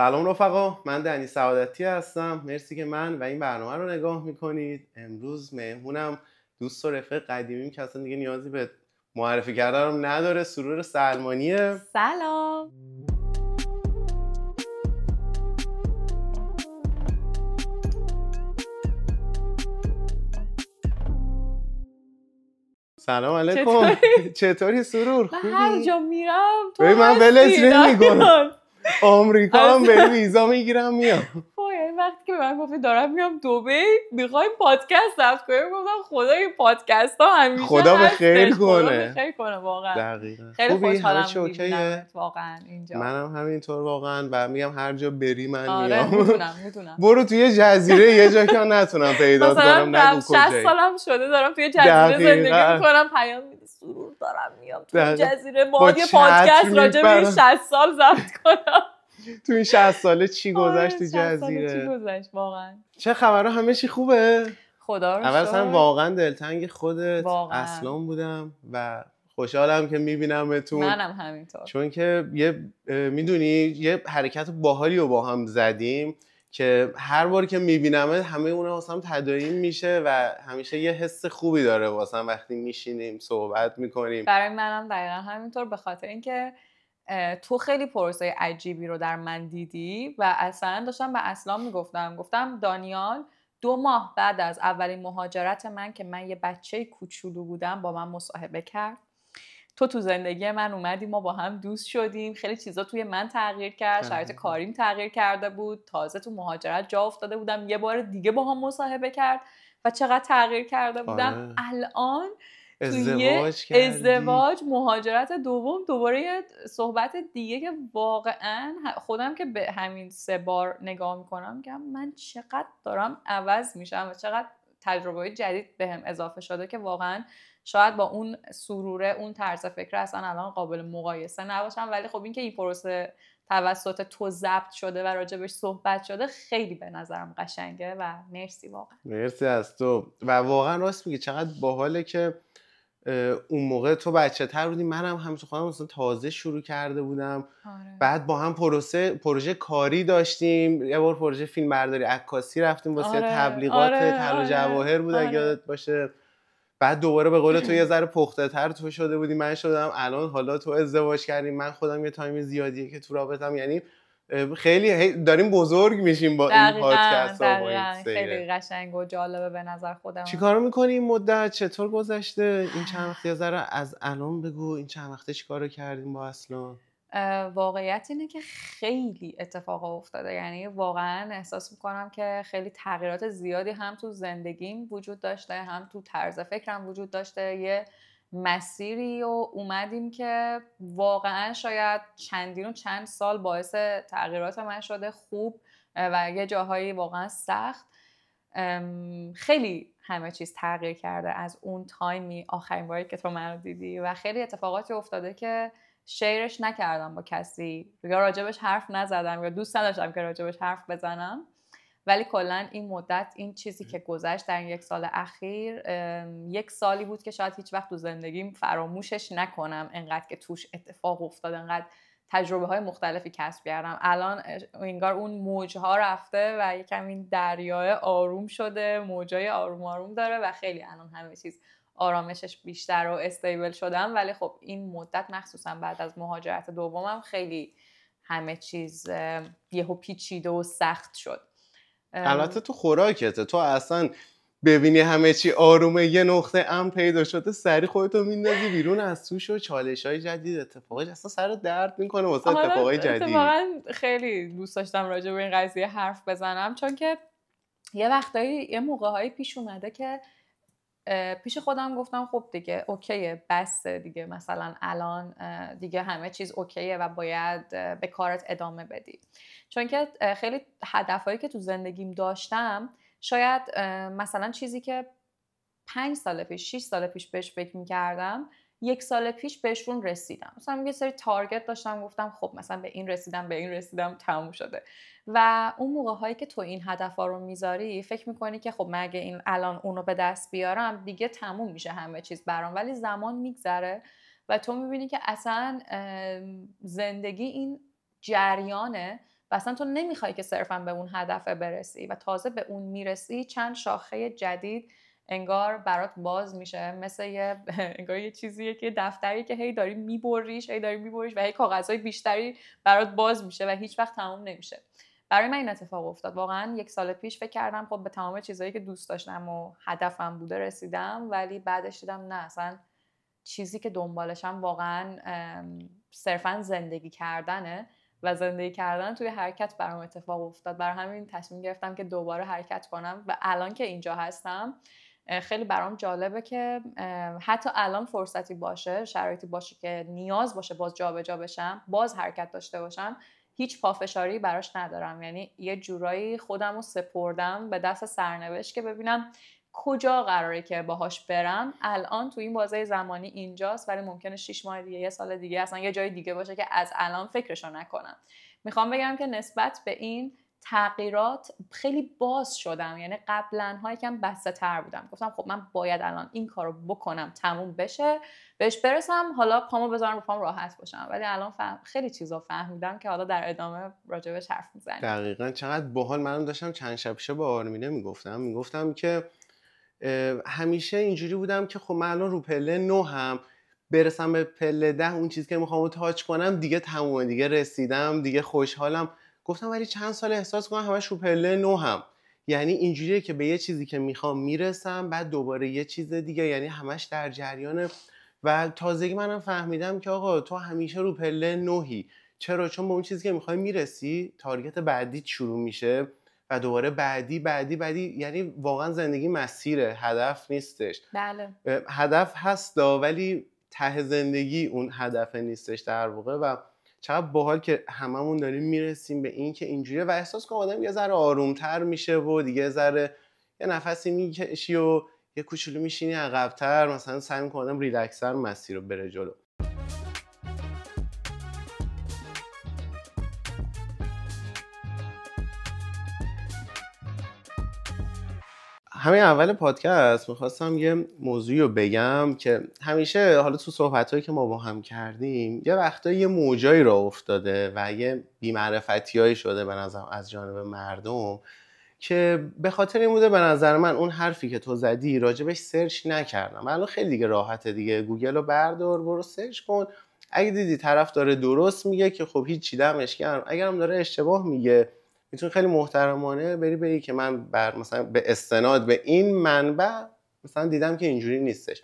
سلام رفقا من دنی سعادتی هستم مرسی که من و این برنامه رو نگاه میکنید امروز مهمونم دوست و رفیق قدیمیم که اصلا دیگه نیازی به معرفی کردنم نداره سرور سلمانیه سلام سلام علیکم چطوری, چطوری سرور من هر جا میرم تو من ولش نمیکنم آمریکا هم به ویزا میگیرم میام یعنی وقتی که به من گفتی دارم میام دوبه میخوایم پادکست ضبط کنیم گفتم خدا این پادکست ها همیشه خدا به خیر کنه خیر کنه واقعا دقیقا. خیلی خوشحالم واقعا اینجا منم همینطور واقعا و میگم هر جا بری من آره میام میتونم میتونم برو توی جزیره یه جا که نتونم پیدا کنم نگو کجایی 60 سالم شده دارم توی جزیره زندگی میکنم پیام دارم میام تو بله. جزیره ما یه پادکست راجع به 60 سال ضبط کنم تو این 60 ساله چی آره، گذشت تو جزیره چی گذشت واقعا چه خبره همه چی خوبه خدا رو اول اصلا واقعا دلتنگ خودت اصلا بودم و خوشحالم که میبینم میبینمتون منم همینطور چون که یه میدونی یه حرکت باحالی رو با هم زدیم که هر بار که میبینم همه اون واسم تداعی میشه و همیشه یه حس خوبی داره واسم وقتی میشینیم صحبت میکنیم برای منم دقیقا همینطور به خاطر اینکه تو خیلی پروسه عجیبی رو در من دیدی و اصلا داشتم به اسلام میگفتم گفتم دانیال دو ماه بعد از اولین مهاجرت من که من یه بچه کوچولو بودم با من مصاحبه کرد تو تو زندگی من اومدی ما با هم دوست شدیم خیلی چیزا توی من تغییر کرد شرایط کاریم تغییر کرده بود تازه تو مهاجرت جا افتاده بودم یه بار دیگه با هم مصاحبه کرد و چقدر تغییر کرده بودم آره. الان ازدواج توی ازدواج مهاجرت دوم دوباره یه صحبت دیگه که واقعا خودم که به همین سه بار نگاه میکنم میگم من چقدر دارم عوض میشم و چقدر تجربه جدید بهم به اضافه شده که واقعا شاید با اون سروره اون طرز فکر اصلا الان قابل مقایسه نباشم ولی خب اینکه این پروسه توسط تو ضبط شده و راجبش صحبت شده خیلی به نظرم قشنگه و مرسی واقعا مرسی از تو و واقعا راست میگی چقدر باحاله که اون موقع تو بچه تر بودی منم هم خودم مثلا تازه شروع کرده بودم آره. بعد با هم پروسه پروژه کاری داشتیم یه بار پروژه فیلم برداری عکاسی رفتیم واسه آره. تبلیغات آره. آره، جواهر بود اگه آره. یادت باشه بعد دوباره به قول تو یه ذره پخته تر تو شده بودی من شدم الان حالا تو ازدواج کردیم من خودم یه تایم زیادیه که تو رابطم یعنی خیلی داریم بزرگ میشیم با این پادکست خیلی قشنگ و جالبه به نظر خودم چیکار میکنی این مدت چطور گذشته این چند وقتی یه از الان بگو این چند وقته کارو کردیم با اصلا واقعیت اینه که خیلی اتفاق افتاده یعنی واقعا احساس میکنم که خیلی تغییرات زیادی هم تو زندگیم وجود داشته هم تو طرز فکرم وجود داشته یه مسیری و اومدیم که واقعا شاید چندین و چند سال باعث تغییرات من شده خوب و یه جاهایی واقعا سخت خیلی همه چیز تغییر کرده از اون تایمی آخرین باری که تو منو دیدی و خیلی اتفاقاتی افتاده که شیرش نکردم با کسی یا راجبش حرف نزدم یا دوست نداشتم که راجبش حرف بزنم ولی کلا این مدت این چیزی که گذشت در این یک سال اخیر یک سالی بود که شاید هیچ وقت تو زندگیم فراموشش نکنم انقدر که توش اتفاق افتاد انقدر تجربه های مختلفی کسب کردم الان انگار اون موج ها رفته و یکم این دریای آروم شده موجای آروم آروم داره و خیلی الان همه چیز آرامشش بیشتر و استیبل شدم ولی خب این مدت مخصوصا بعد از مهاجرت دومم خیلی همه چیز یهو پیچیده و سخت شد البته تو خوراکته تو اصلا ببینی همه چی آرومه یه نقطه ام پیدا شده سری خودتو میندازی بیرون از توش و چالش های جدید اتفاقی اصلا سر درد میکنه واسه آره، اتفاقای جدید اتفاقا خیلی دوست داشتم راجع به این قضیه حرف بزنم چون که یه وقتایی یه موقع پیش اومده که پیش خودم گفتم خب دیگه اوکیه بس دیگه مثلا الان دیگه همه چیز اوکیه و باید به کارت ادامه بدی چون که خیلی هدفهایی که تو زندگیم داشتم شاید مثلا چیزی که پنج سال پیش شیش سال پیش بهش فکر میکردم یک سال پیش بهشون رسیدم مثلا یه سری تارگت داشتم گفتم خب مثلا به این رسیدم به این رسیدم تموم شده و اون موقع هایی که تو این هدف ها رو میذاری فکر میکنی که خب مگه این الان اونو به دست بیارم دیگه تموم میشه همه چیز برام ولی زمان میگذره و تو میبینی که اصلا زندگی این جریانه و اصلا تو نمیخوای که صرفا به اون هدفه برسی و تازه به اون میرسی چند شاخه جدید انگار برات باز میشه مثل یه انگار یه چیزیه که دفتری که هی داری میبریش هی داری میبریش و هی کاغذهای بیشتری برات باز میشه و هیچ وقت تموم نمیشه برای من این اتفاق افتاد واقعا یک سال پیش فکر کردم خب به تمام چیزهایی که دوست داشتم و هدفم بوده رسیدم ولی بعدش دیدم نه اصلا چیزی که دنبالشم واقعا صرفا زندگی کردنه و زندگی کردن توی حرکت برام اتفاق افتاد برای همین تصمیم گرفتم که دوباره حرکت کنم و الان که اینجا هستم خیلی برام جالبه که حتی الان فرصتی باشه شرایطی باشه که نیاز باشه باز جابجا جا بشم باز حرکت داشته باشم هیچ پافشاری براش ندارم یعنی یه جورایی خودم رو سپردم به دست سرنوشت که ببینم کجا قراره که باهاش برم الان تو این بازه زمانی اینجاست ولی ممکنه 6 ماه دیگه یه سال دیگه اصلا یه جای دیگه باشه که از الان فکرشو نکنم میخوام بگم که نسبت به این تغییرات خیلی باز شدم یعنی قبلا ها یکم بسته تر بودم گفتم خب من باید الان این کارو بکنم تموم بشه بهش برسم حالا پامو بذارم رو پام راحت باشم ولی الان فهم خیلی چیزا فهمیدم که حالا در ادامه راجبش حرف میزنیم دقیقا چقدر باحال منم داشتم چند شب پیش با آرمینه میگفتم میگفتم که همیشه اینجوری بودم که خب من الان رو پله نو هم برسم به پله ده اون چیزی که میخوام تاچ کنم دیگه تمومه دیگه رسیدم دیگه خوشحالم گفتم ولی چند سال احساس کنم همش رو پله نو هم یعنی اینجوریه که به یه چیزی که میخوام میرسم بعد دوباره یه چیز دیگه یعنی همش در جریان و تازگی منم فهمیدم که آقا تو همیشه رو پله نوهی چرا چون به اون چیزی که میخوای میرسی تارگت بعدی شروع میشه و دوباره بعدی بعدی بعدی یعنی واقعا زندگی مسیره هدف نیستش بله هدف هست ولی ته زندگی اون هدف نیستش در واقع و چقدر باحال که هممون داریم میرسیم به این که اینجوریه و احساس کنم آدم یه ذره آرومتر میشه و دیگه ذره یه نفسی میکشی و یه کوچولو میشینی عقبتر مثلا سعی میکنم آدم ریلکسر مسیر رو بره جلو همین اول پادکست میخواستم یه موضوعی رو بگم که همیشه حالا تو صحبت که ما با هم کردیم یه وقتا یه موجایی را افتاده و یه بیمعرفتی شده به نظر از جانب مردم که به خاطر این بوده به نظر من اون حرفی که تو زدی راجبش سرچ نکردم الان خیلی دیگه راحته دیگه گوگل رو بردار برو سرچ کن اگه دیدی طرف داره درست میگه که خب هیچ چی دمش گرم اگرم داره اشتباه میگه میتونی خیلی محترمانه بری بگی که من بر مثلا به استناد به این منبع مثلا دیدم که اینجوری نیستش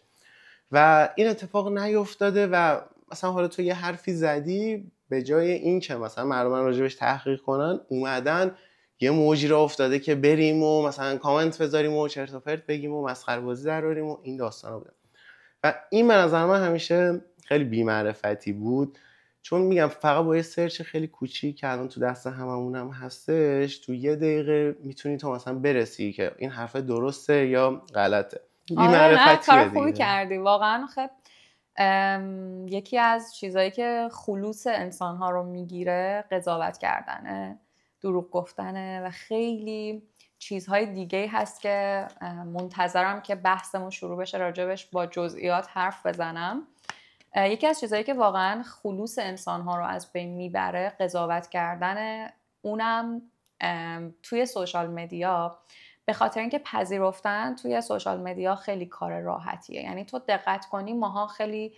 و این اتفاق نیفتاده و مثلا حالا تو یه حرفی زدی به جای این که مثلا مردم راجبش تحقیق کنن اومدن یه موجی را افتاده که بریم و مثلا کامنت بذاریم و چرت و بگیم و مسخره بازی دراریم و این داستانا بودم و این به نظر من همیشه خیلی بیمعرفتی بود چون میگم فقط با یه سرچ خیلی کوچیک که الان تو دست هممونم هستش تو یه دقیقه میتونی تا مثلا برسی که این حرف درسته یا غلطه آره کار خوبی کردی واقعا خب یکی از چیزهایی که خلوص انسانها رو میگیره قضاوت کردنه دروغ گفتنه و خیلی چیزهای دیگه هست که منتظرم که بحثمون شروع بشه راجبش با جزئیات حرف بزنم یکی از چیزهایی که واقعا خلوص انسان ها رو از بین میبره قضاوت کردن اونم توی سوشال مدیا به خاطر اینکه پذیرفتن توی سوشال مدیا خیلی کار راحتیه یعنی تو دقت کنی ماها خیلی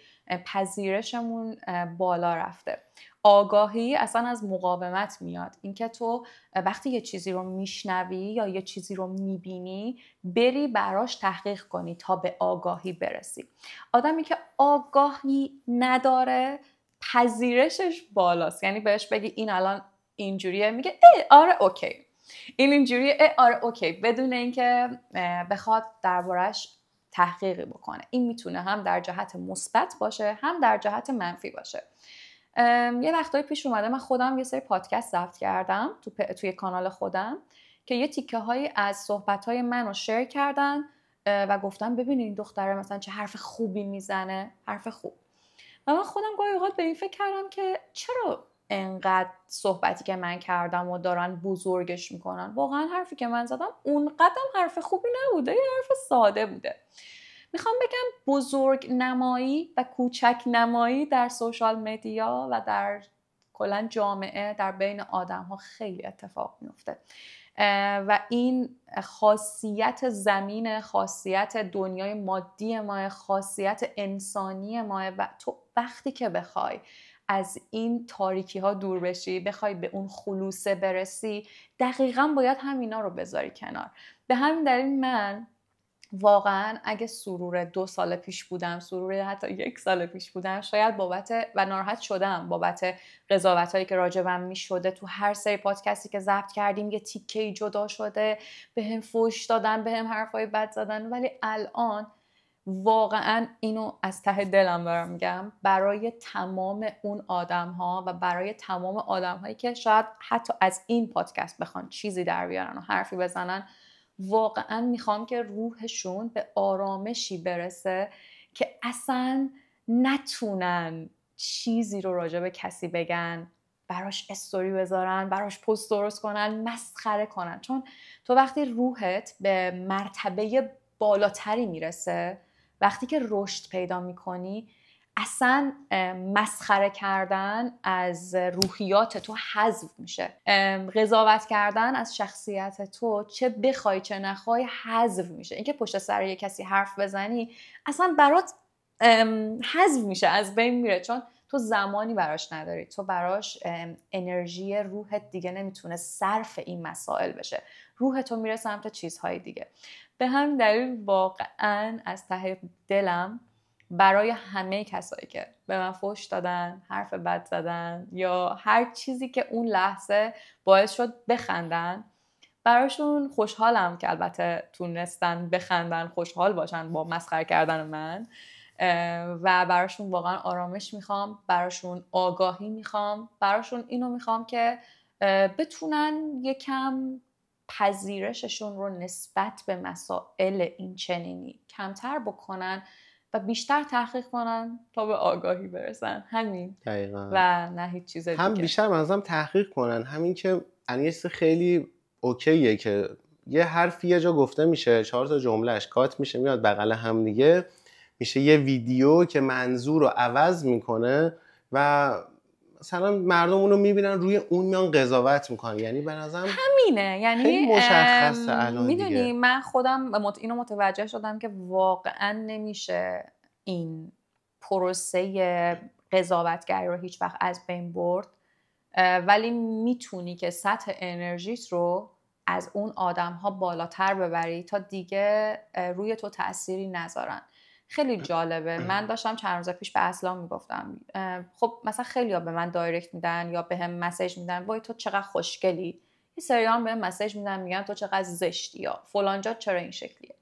پذیرشمون بالا رفته آگاهی اصلا از مقاومت میاد اینکه تو وقتی یه چیزی رو میشنوی یا یه چیزی رو میبینی بری براش تحقیق کنی تا به آگاهی برسی آدمی که آگاهی نداره پذیرشش بالاست یعنی بهش بگی این الان اینجوریه میگه ای آره اوکی این اینجوریه ای آره اوکی بدون اینکه بخواد دربارش تحقیقی بکنه این میتونه هم در جهت مثبت باشه هم در جهت منفی باشه یه وقتایی پیش اومده من خودم یه سری پادکست ضبط کردم تو توی کانال خودم که یه تیکه هایی از صحبت های رو شیر کردن و گفتم ببینین این دختره مثلا چه حرف خوبی میزنه حرف خوب و من خودم گاهی اوقات به این فکر کردم که چرا انقدر صحبتی که من کردم و دارن بزرگش میکنن واقعا حرفی که من زدم اونقدر حرف خوبی نبوده یه حرف ساده بوده میخوام بگم بزرگ نمایی و کوچک نمایی در سوشال مدیا و در کلا جامعه در بین آدم ها خیلی اتفاق میفته و این خاصیت زمین خاصیت دنیای مادی ما خاصیت انسانی ما و تو وقتی که بخوای از این تاریکی ها دور بشی بخوای به اون خلوصه برسی دقیقا باید همینا رو بذاری کنار به همین دلیل من واقعا اگه سرور دو سال پیش بودم سرور حتی یک سال پیش بودم شاید بابت و ناراحت شدم بابت قضاوت هایی که راجبم می شده تو هر سری پادکستی که ضبط کردیم یه تیکه جدا شده به هم فوش دادن به هم حرفای بد زدن ولی الان واقعا اینو از ته دلم برم میگم برای تمام اون آدم ها و برای تمام آدم هایی که شاید حتی از این پادکست بخوان چیزی در بیارن و حرفی بزنن واقعا میخوام که روحشون به آرامشی برسه که اصلا نتونن چیزی رو راجع به کسی بگن براش استوری بذارن براش پست درست کنن مسخره کنن چون تو وقتی روحت به مرتبه بالاتری میرسه وقتی که رشد پیدا میکنی اصلا مسخره کردن از روحیات تو حذف میشه قضاوت کردن از شخصیت تو چه بخوای چه نخوای حذف میشه اینکه پشت سر یه کسی حرف بزنی اصلا برات حذف میشه از بین میره چون تو زمانی براش نداری تو براش انرژی روحت دیگه نمیتونه صرف این مسائل بشه روح تو میره سمت چیزهای دیگه به همین دلیل واقعا از ته دلم برای همه کسایی که به من فوش دادن حرف بد زدن یا هر چیزی که اون لحظه باعث شد بخندن براشون خوشحالم که البته تونستن بخندن خوشحال باشن با مسخر کردن من و براشون واقعا آرامش میخوام براشون آگاهی میخوام براشون اینو میخوام که بتونن یکم پذیرششون رو نسبت به مسائل این چنینی کمتر بکنن و بیشتر تحقیق کنن تا به آگاهی برسن همین دقیقا. و نه هیچ چیز دیگه. هم بیشتر منظم تحقیق کنن همین که چیز خیلی اوکیه که یه حرفی یه جا گفته میشه چهار تا جملهش کات میشه میاد بغل هم دیگه میشه یه ویدیو که منظور رو عوض میکنه و مثلا مردم اونو میبینن روی اون میان قضاوت میکنن یعنی به اینه یعنی مشخصه میدونی من خودم اینو متوجه شدم که واقعا نمیشه این پروسه قضاوتگری رو هیچ وقت از بین برد ولی میتونی که سطح انرژیت رو از اون آدم ها بالاتر ببری تا دیگه روی تو تأثیری نذارن خیلی جالبه من داشتم چند روز پیش به اصلا میگفتم خب مثلا خیلی ها به من دایرکت میدن یا به هم مسیج میدن وای تو چقدر خوشگلی یه سریان به مسیج میدن میگن تو چقدر زشتی یا فلانجا چرا این شکلیه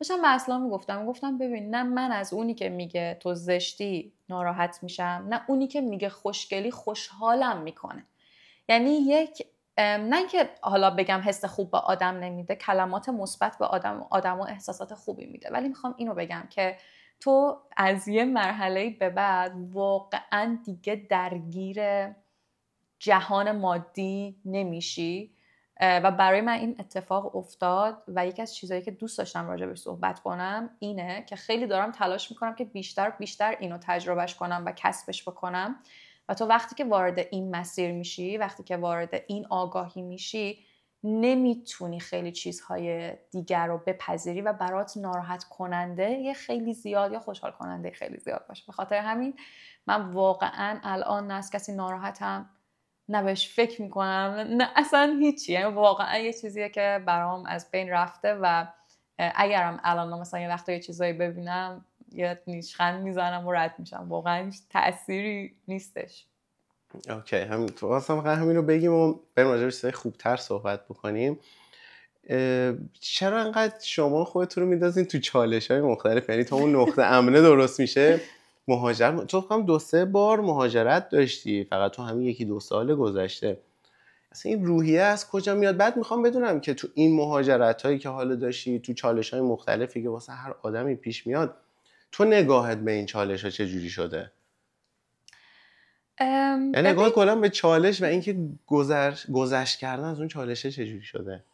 داشتم به اصلا میگفتم گفتم ببین نه من از اونی که میگه تو زشتی ناراحت میشم نه اونی که میگه خوشگلی خوشحالم میکنه یعنی یک نه که حالا بگم حس خوب به آدم نمیده کلمات مثبت به آدم آدم و احساسات خوبی میده ولی میخوام اینو بگم که تو از یه مرحله به بعد واقعا دیگه درگیر جهان مادی نمیشی و برای من این اتفاق افتاد و یکی از چیزهایی که دوست داشتم به صحبت کنم اینه که خیلی دارم تلاش میکنم که بیشتر بیشتر اینو تجربهش کنم و کسبش بکنم و تو وقتی که وارد این مسیر میشی وقتی که وارد این آگاهی میشی نمیتونی خیلی چیزهای دیگر رو بپذیری و برات ناراحت کننده یه خیلی زیاد یا خوشحال کننده خیلی زیاد باشه به خاطر همین من واقعا الان نه کسی ناراحتم نه بهش فکر میکنم نه اصلا هیچی یعنی واقعا یه چیزیه که برام از بین رفته و اگرم الان مثلا یه وقتا یه چیزایی ببینم یه نیشخند میزنم و رد میشم واقعا هیچ تأثیری نیستش اوکی هم همین رو بگیم و بریم راجع به چیزای خوبتر صحبت بکنیم چرا انقدر شما خودتون رو میندازین تو چالش های مختلف یعنی تو اون نقطه امنه درست میشه مهاجر تو هم دو سه بار مهاجرت داشتی فقط تو همین یکی دو سال گذشته اصلا این روحیه از کجا میاد بعد میخوام بدونم که تو این مهاجرت هایی که حالا داشتی تو چالش های مختلفی که واسه هر آدمی پیش میاد تو نگاهت به این چالش ها جوری شده یعنی نگاه کلا به چالش و اینکه گذر گذشت کردن از اون چالشه جوری شده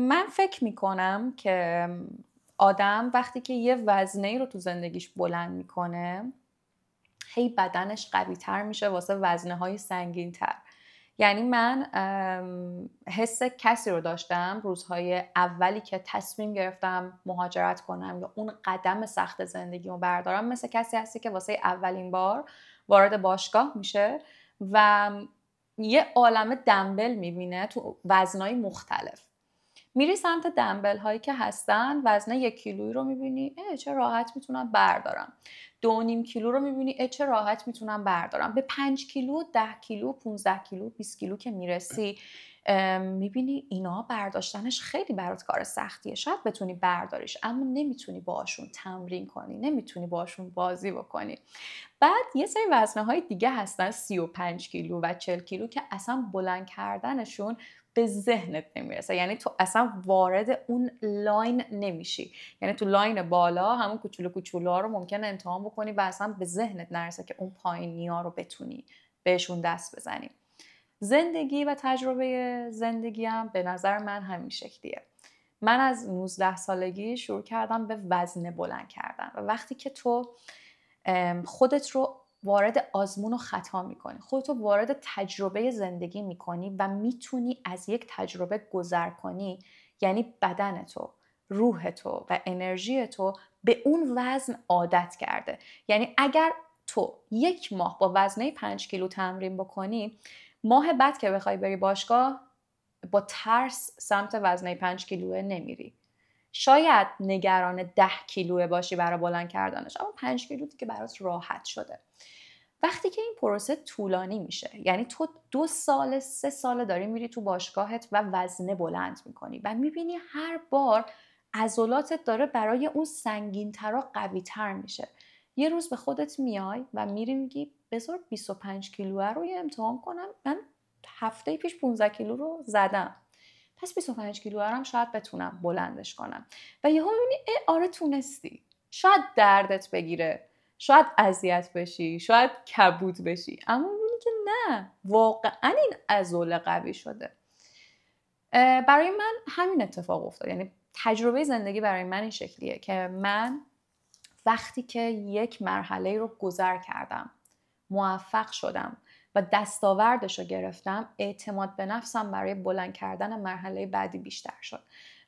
من فکر میکنم که آدم وقتی که یه وزنه رو تو زندگیش بلند میکنه هی بدنش قوی تر میشه واسه وزنه های سنگین تر یعنی من حس کسی رو داشتم روزهای اولی که تصمیم گرفتم مهاجرت کنم یا اون قدم سخت زندگی رو بردارم مثل کسی هستی که واسه اولین بار وارد باشگاه میشه و یه عالم دنبل میبینه تو وزنهای مختلف میری سمت دنبل هایی که هستن وزن یک کیلوی رو میبینی اه چه راحت میتونم بردارم دو نیم کیلو رو میبینی اه چه راحت میتونم بردارم به پنج کیلو ده کیلو پونزده کیلو 20 کیلو که میرسی میبینی اینا برداشتنش خیلی برات کار سختیه شاید بتونی برداریش اما نمیتونی باشون تمرین کنی نمیتونی باشون بازی بکنی بعد یه سری وزنه های دیگه هستن 35 کیلو و 40 کیلو که اصلا بلند کردنشون به ذهنت نمیرسه یعنی تو اصلا وارد اون لاین نمیشی یعنی تو لاین بالا همون کوچولو کوچولا رو ممکن امتحان بکنی و اصلا به ذهنت نرسه که اون پایینی ها رو بتونی بهشون دست بزنی زندگی و تجربه زندگی هم به نظر من همین شکلیه من از 19 سالگی شروع کردم به وزنه بلند کردن و وقتی که تو خودت رو وارد آزمون و خطا میکنی خودتو وارد تجربه زندگی میکنی و میتونی از یک تجربه گذر کنی یعنی بدن تو روح تو و انرژی تو به اون وزن عادت کرده یعنی اگر تو یک ماه با وزنه 5 کیلو تمرین بکنی ماه بعد که بخوای بری باشگاه با ترس سمت وزنه 5 کیلوه نمیری شاید نگران ده کیلو باشی برای بلند کردنش اما پنج کیلو که برات راحت شده وقتی که این پروسه طولانی میشه یعنی تو دو سال سه سال داری میری تو باشگاهت و وزنه بلند میکنی و میبینی هر بار عضلاتت داره برای اون سنگین تر قوی تر میشه یه روز به خودت میای و میری میگی بذار 25 کیلو رو یه امتحان کنم من هفته پیش 15 کیلو رو زدم پس 25 کیلو شاید بتونم بلندش کنم و یهو میبینی آره تونستی شاید دردت بگیره شاید اذیت بشی شاید کبود بشی اما میبینی که نه واقعا این عضله قوی شده برای من همین اتفاق افتاد یعنی تجربه زندگی برای من این شکلیه که من وقتی که یک مرحله رو گذر کردم موفق شدم و دستاوردش رو گرفتم اعتماد به نفسم برای بلند کردن مرحله بعدی بیشتر شد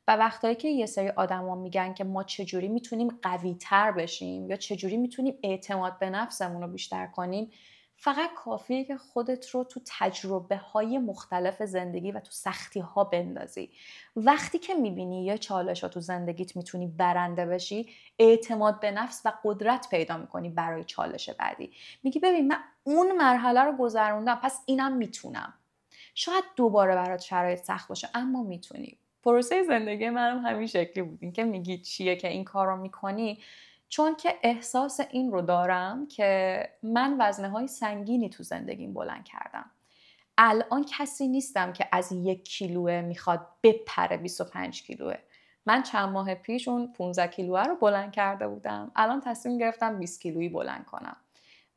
و وقتایی که یه سری آدما میگن که ما چجوری میتونیم قوی تر بشیم یا چجوری میتونیم اعتماد به نفسمون رو بیشتر کنیم فقط کافیه که خودت رو تو تجربه های مختلف زندگی و تو سختی ها بندازی وقتی که میبینی یه چالش ها تو زندگیت میتونی برنده بشی اعتماد به نفس و قدرت پیدا میکنی برای چالش بعدی میگی ببین من اون مرحله رو گذروندم پس اینم میتونم شاید دوباره برات شرایط سخت باشه اما میتونی پروسه زندگی منم همین شکلی بود که میگی چیه که این کار رو میکنی چون که احساس این رو دارم که من وزنه های سنگینی تو زندگیم بلند کردم الان کسی نیستم که از یک کیلوه میخواد بپره 25 کیلوه من چند ماه پیش اون 15 کیلوه رو بلند کرده بودم الان تصمیم گرفتم 20 کیلویی بلند کنم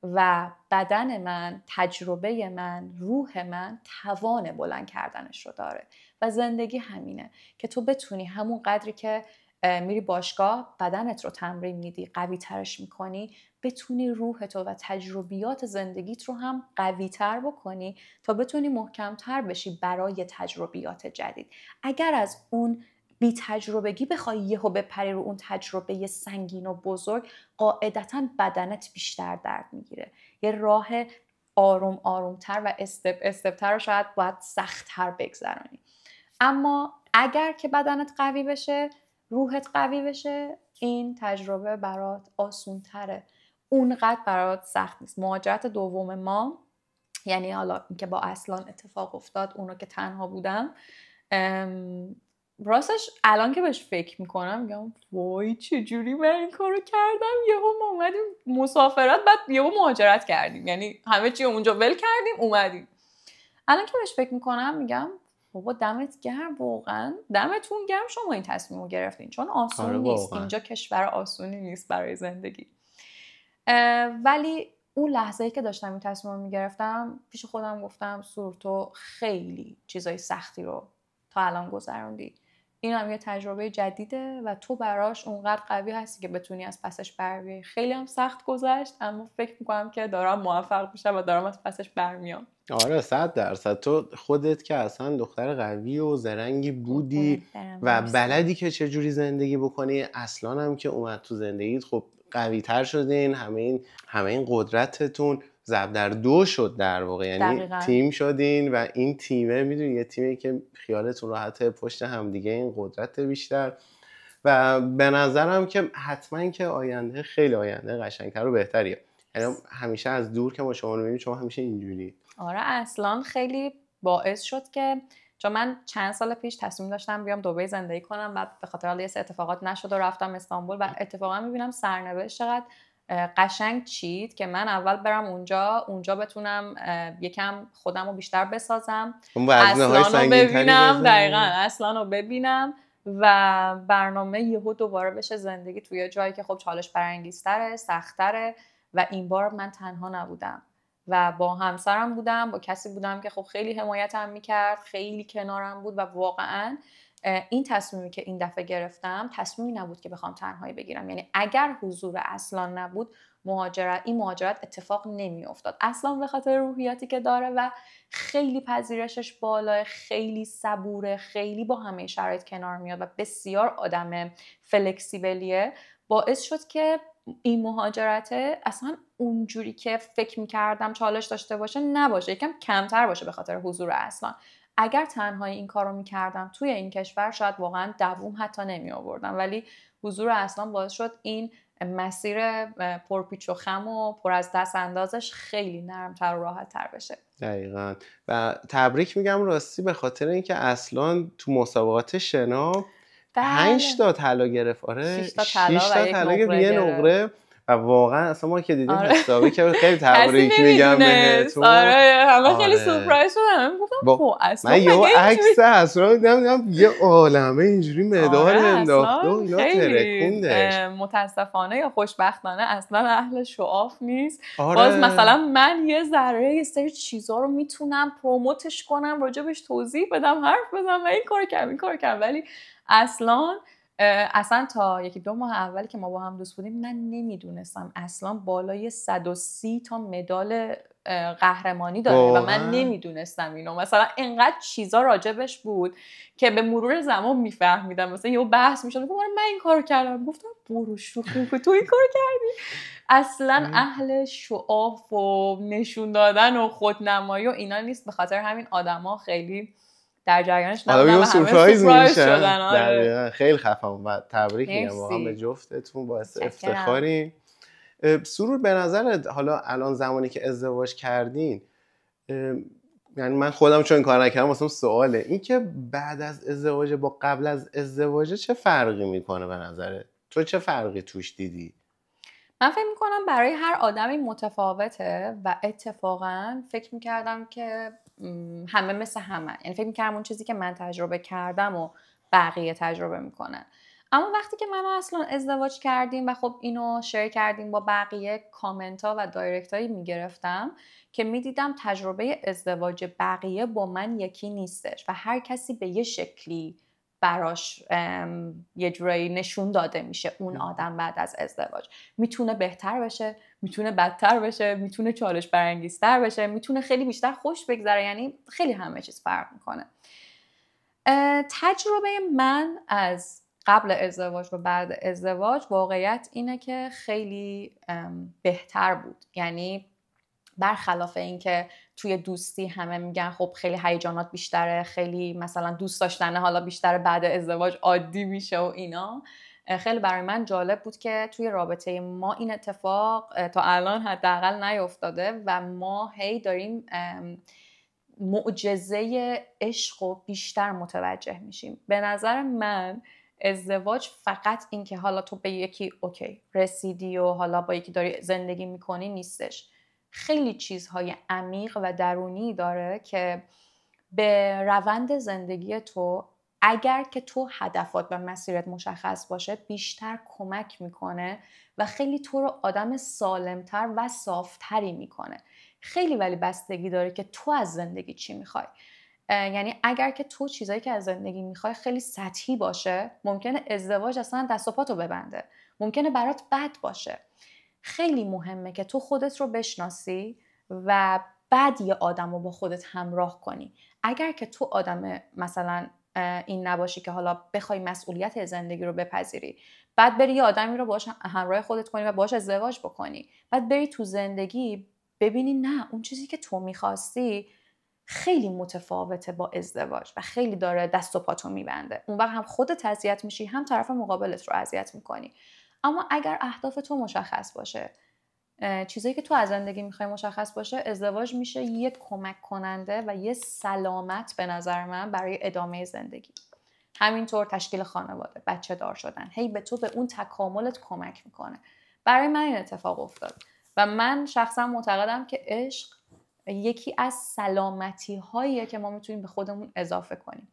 و بدن من تجربه من روح من توان بلند کردنش رو داره و زندگی همینه که تو بتونی همون قدری که میری باشگاه بدنت رو تمرین میدی قوی ترش میکنی بتونی روح تو و تجربیات زندگیت رو هم قوی تر بکنی تا بتونی محکم تر بشی برای تجربیات جدید اگر از اون بی تجربگی بخوای یهو بپری رو اون تجربه سنگین و بزرگ قاعدتا بدنت بیشتر درد میگیره یه راه آروم آرومتر و استپ استپتر رو شاید باید سختتر بگذرانی اما اگر که بدنت قوی بشه روحت قوی بشه این تجربه برات آسونتره اونقدر برات سخت نیست مهاجرت دوم ما یعنی حالا اینکه با اصلان اتفاق افتاد اونو که تنها بودم راستش الان که بهش فکر میکنم میگم وای چجوری جوری من این کارو کردم یهو ما اومدیم مسافرت بعد یهو مهاجرت کردیم یعنی همه چی اونجا ول کردیم اومدیم الان که بهش فکر میکنم میگم بابا دمت گرم واقعا دمتون گرم شما این تصمیم رو گرفتین چون آره، آسون نیست اینجا کشور آسونی نیست برای زندگی ولی اون لحظه ای که داشتم این تصمیم رو میگرفتم پیش خودم گفتم سورتو خیلی چیزای سختی رو تا الان گذروندی این هم یه تجربه جدیده و تو براش اونقدر قوی هستی که بتونی از پسش بر بیای خیلی هم سخت گذشت اما فکر میکنم که دارم موفق میشم و دارم از پسش برمیام آره صد درصد تو خودت که اصلا دختر قوی و زرنگی بودی و بلدی که چجوری زندگی بکنی اصلا هم که اومد تو زندگیت خب قوی تر شدین همه این, همه این قدرتتون زب در دو شد در واقع یعنی تیم شدین و این تیمه میدونی یه تیمی که خیالتون راحت پشت همدیگه این قدرت بیشتر و به نظرم که حتما که آینده خیلی آینده قشنگتر و بهتریه یعنی همیشه از دور که ما شما رو میبینیم شما همیشه اینجوری آره اصلا خیلی باعث شد که چون من چند سال پیش تصمیم داشتم بیام دبی زندگی کنم و به خاطر یه اتفاقات نشد و رفتم استانبول و اتفاقا میبینم سرنوشت چقدر قشنگ چید که من اول برم اونجا اونجا بتونم یکم خودم رو بیشتر بسازم اصلان رو ببینم دقیقا اصلا رو ببینم و برنامه یهو دوباره بشه زندگی توی جایی که خب چالش برانگیزتره سختره و این بار من تنها نبودم و با همسرم بودم با کسی بودم که خب خیلی حمایتم میکرد خیلی کنارم بود و واقعا این تصمیمی که این دفعه گرفتم تصمیمی نبود که بخوام تنهایی بگیرم یعنی اگر حضور اصلا نبود مهاجرت این مهاجرت اتفاق نمیافتاد اصلا به خاطر روحیاتی که داره و خیلی پذیرشش بالا خیلی صبوره خیلی با همه شرایط کنار میاد و بسیار آدم فلکسیبلیه باعث شد که این مهاجرته اصلا اونجوری که فکر میکردم چالش داشته باشه نباشه یکم کمتر باشه به خاطر حضور اصلا اگر تنهایی این کار رو میکردم توی این کشور شاید واقعا دووم حتی نمی آوردم ولی حضور اصلا باعث شد این مسیر پرپیچ و خم و پر از دست اندازش خیلی نرمتر و راحت تر بشه دقیقا و تبریک میگم راستی به خاطر اینکه اصلا تو مسابقات شنا 5 بله. تا طلا گرفت آره 6 تا طلا و یه نقره و واقعا اصلا ما که دیدیم آره. حسابی که خیلی تبریک میگم بهتون آره همه آره. خیلی سورپرایز من گفتم خب اصلا من یه عکس اصلا دیدم دیدم یه عالمه اینجوری مدار انداخت آره، انداخته و اینا ترکوندش متاسفانه یا خوشبختانه اصلا اهل شعاف نیست آره. باز مثلا من یه ذره یه سری چیزا رو میتونم پروموتش کنم راجبش توضیح بدم حرف بزنم و این کارو کردم این ولی اصلا اصلا تا یکی دو ماه اول که ما با هم دوست بودیم من نمیدونستم اصلا بالای 130 تا مدال قهرمانی داره و من نمیدونستم اینو مثلا انقدر چیزا راجبش بود که به مرور زمان میفهمیدم مثلا یه بحث میشد گفتم آره، من این کارو کردم گفتم برو شوخی تو این کارو کردی اصلا اهل شعاف و نشون دادن و خودنمایی و اینا نیست به خاطر همین آدما خیلی در جریانش همه سورپرایز شدن آره. خیلی خفم و تبریک میگم واقعا جفتتون باعث افتخاری سرور به نظرت حالا الان زمانی که ازدواج کردین یعنی من خودم چون این کار نکردم واسم سواله این که بعد از ازدواج با قبل از ازدواج چه فرقی میکنه به نظرت تو چه فرقی توش دیدی من فکر میکنم برای هر آدمی متفاوته و اتفاقا فکر میکردم که همه مثل همه یعنی فکر میکردم اون چیزی که من تجربه کردم و بقیه تجربه میکنن اما وقتی که من اصلا ازدواج کردیم و خب اینو شیر کردیم با بقیه کامنت ها و دایرکت هایی میگرفتم که میدیدم تجربه ازدواج بقیه با من یکی نیستش و هر کسی به یه شکلی براش یه جورایی نشون داده میشه اون آدم بعد از ازدواج میتونه بهتر بشه میتونه بدتر بشه میتونه چالش برانگیزتر بشه میتونه خیلی بیشتر خوش بگذره یعنی خیلی همه چیز فرق میکنه تجربه من از قبل ازدواج و بعد ازدواج واقعیت اینه که خیلی بهتر بود یعنی برخلاف اینکه توی دوستی همه میگن خب خیلی هیجانات بیشتره خیلی مثلا دوست داشتنه حالا بیشتر بعد ازدواج عادی میشه و اینا خیلی برای من جالب بود که توی رابطه ما این اتفاق تا الان حداقل نیفتاده و ما هی داریم معجزه عشق و بیشتر متوجه میشیم به نظر من ازدواج فقط اینکه حالا تو به یکی اوکی رسیدی و حالا با یکی داری زندگی میکنی نیستش خیلی چیزهای عمیق و درونی داره که به روند زندگی تو اگر که تو هدفات و مسیرت مشخص باشه بیشتر کمک میکنه و خیلی تو رو آدم سالمتر و صافتری میکنه خیلی ولی بستگی داره که تو از زندگی چی میخوای یعنی اگر که تو چیزایی که از زندگی میخوای خیلی سطحی باشه ممکنه ازدواج اصلا دست و پاتو ببنده ممکنه برات بد باشه خیلی مهمه که تو خودت رو بشناسی و بعد یه آدم رو با خودت همراه کنی اگر که تو آدم مثلا این نباشی که حالا بخوای مسئولیت زندگی رو بپذیری بعد بری یه آدمی رو باش همراه خودت کنی و باش ازدواج بکنی بعد بری تو زندگی ببینی نه اون چیزی که تو میخواستی خیلی متفاوته با ازدواج و خیلی داره دست و پاتو میبنده اون وقت هم خودت اذیت میشی هم طرف مقابلت رو اذیت میکنی اما اگر اهداف تو مشخص باشه چیزایی که تو از زندگی میخوای مشخص باشه ازدواج میشه یه کمک کننده و یه سلامت به نظر من برای ادامه زندگی همینطور تشکیل خانواده بچه دار شدن هی به تو به اون تکاملت کمک میکنه برای من این اتفاق افتاد و من شخصا معتقدم که عشق یکی از سلامتی هاییه که ما میتونیم به خودمون اضافه کنیم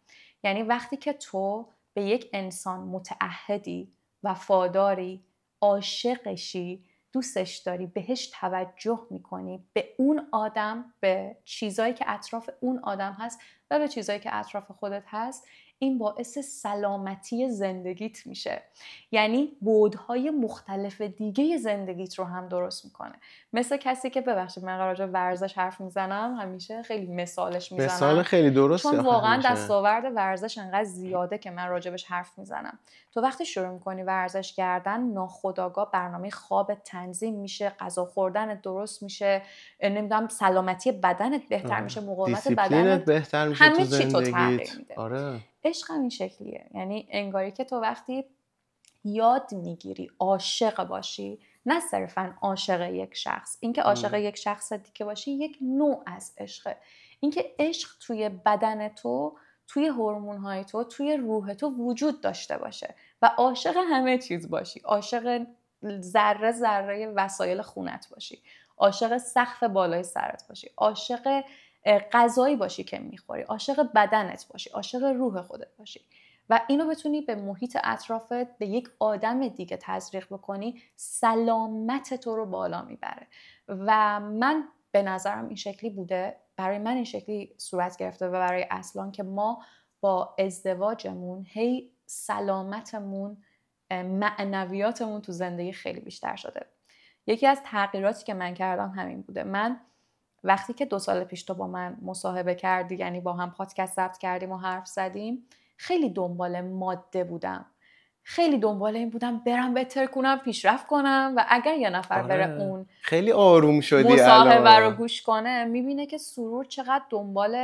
یعنی وقتی که تو به یک انسان متعهدی وفاداری عاشقشی دوستش داری بهش توجه میکنی به اون آدم به چیزایی که اطراف اون آدم هست و به چیزایی که اطراف خودت هست این باعث سلامتی زندگیت میشه یعنی بودهای مختلف دیگه زندگیت رو هم درست میکنه مثل کسی که ببخشید من راجع ورزش حرف میزنم همیشه خیلی مثالش میزنم مثال خیلی درست چون واقعا دستاورد ورزش انقدر زیاده که من راجبش حرف میزنم تو وقتی شروع میکنی ورزش کردن ناخداگاه برنامه خواب تنظیم میشه غذا خوردن درست میشه نمیدونم سلامتی بدنت بهتر میشه مقاومت بدنت بهتر میشه آره. عشق هم این شکلیه یعنی انگاری که تو وقتی یاد میگیری عاشق باشی نه صرفا عاشق یک شخص اینکه عاشق یک شخص دیگه باشی یک نوع از عشقه اینکه عشق توی بدن تو توی هورمون تو توی روح تو وجود داشته باشه و عاشق همه چیز باشی عاشق ذره ذره وسایل خونت باشی عاشق سقف بالای سرت باشی عاشق غذایی باشی که میخوری عاشق بدنت باشی عاشق روح خودت باشی و اینو بتونی به محیط اطرافت به یک آدم دیگه تزریق بکنی سلامت تو رو بالا میبره و من به نظرم این شکلی بوده برای من این شکلی صورت گرفته و برای اصلان که ما با ازدواجمون هی سلامتمون معنویاتمون تو زندگی خیلی بیشتر شده یکی از تغییراتی که من کردم همین بوده من وقتی که دو سال پیش تو با من مصاحبه کردی یعنی با هم پادکست ضبط کردیم و حرف زدیم خیلی دنبال ماده بودم خیلی دنبال این بودم برم بهتر کنم پیشرفت کنم و اگر یه نفر آره. بره اون خیلی آروم شدی مصاحبه رو گوش کنه میبینه که سرور چقدر دنبال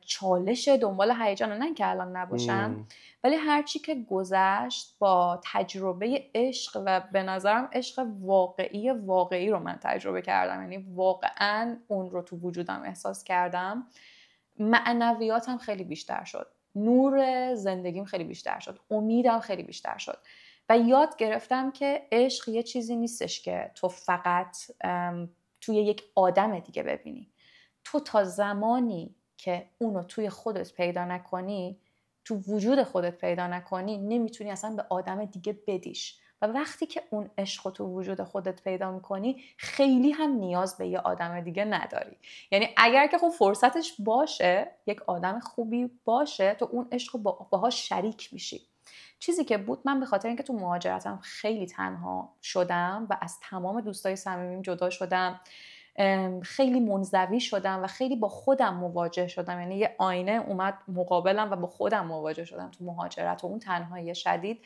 چالش دنبال هیجان نه که الان نباشم ولی هرچی که گذشت با تجربه عشق و به نظرم عشق واقعی واقعی رو من تجربه کردم یعنی واقعا اون رو تو وجودم احساس کردم معنویاتم خیلی بیشتر شد نور زندگیم خیلی بیشتر شد امیدم خیلی بیشتر شد و یاد گرفتم که عشق یه چیزی نیستش که تو فقط توی یک آدم دیگه ببینی تو تا زمانی که اونو توی خودت پیدا نکنی تو وجود خودت پیدا نکنی نمیتونی اصلا به آدم دیگه بدیش و وقتی که اون عشق تو وجود خودت پیدا میکنی خیلی هم نیاز به یه آدم دیگه نداری یعنی اگر که خوب فرصتش باشه یک آدم خوبی باشه تو اون عشق رو باهاش شریک میشی چیزی که بود من به خاطر اینکه تو مهاجرتم خیلی تنها شدم و از تمام دوستای صمیمیم جدا شدم خیلی منزوی شدم و خیلی با خودم مواجه شدم یعنی یه آینه اومد مقابلم و با خودم مواجه شدم تو مهاجرت و اون تنهایی شدید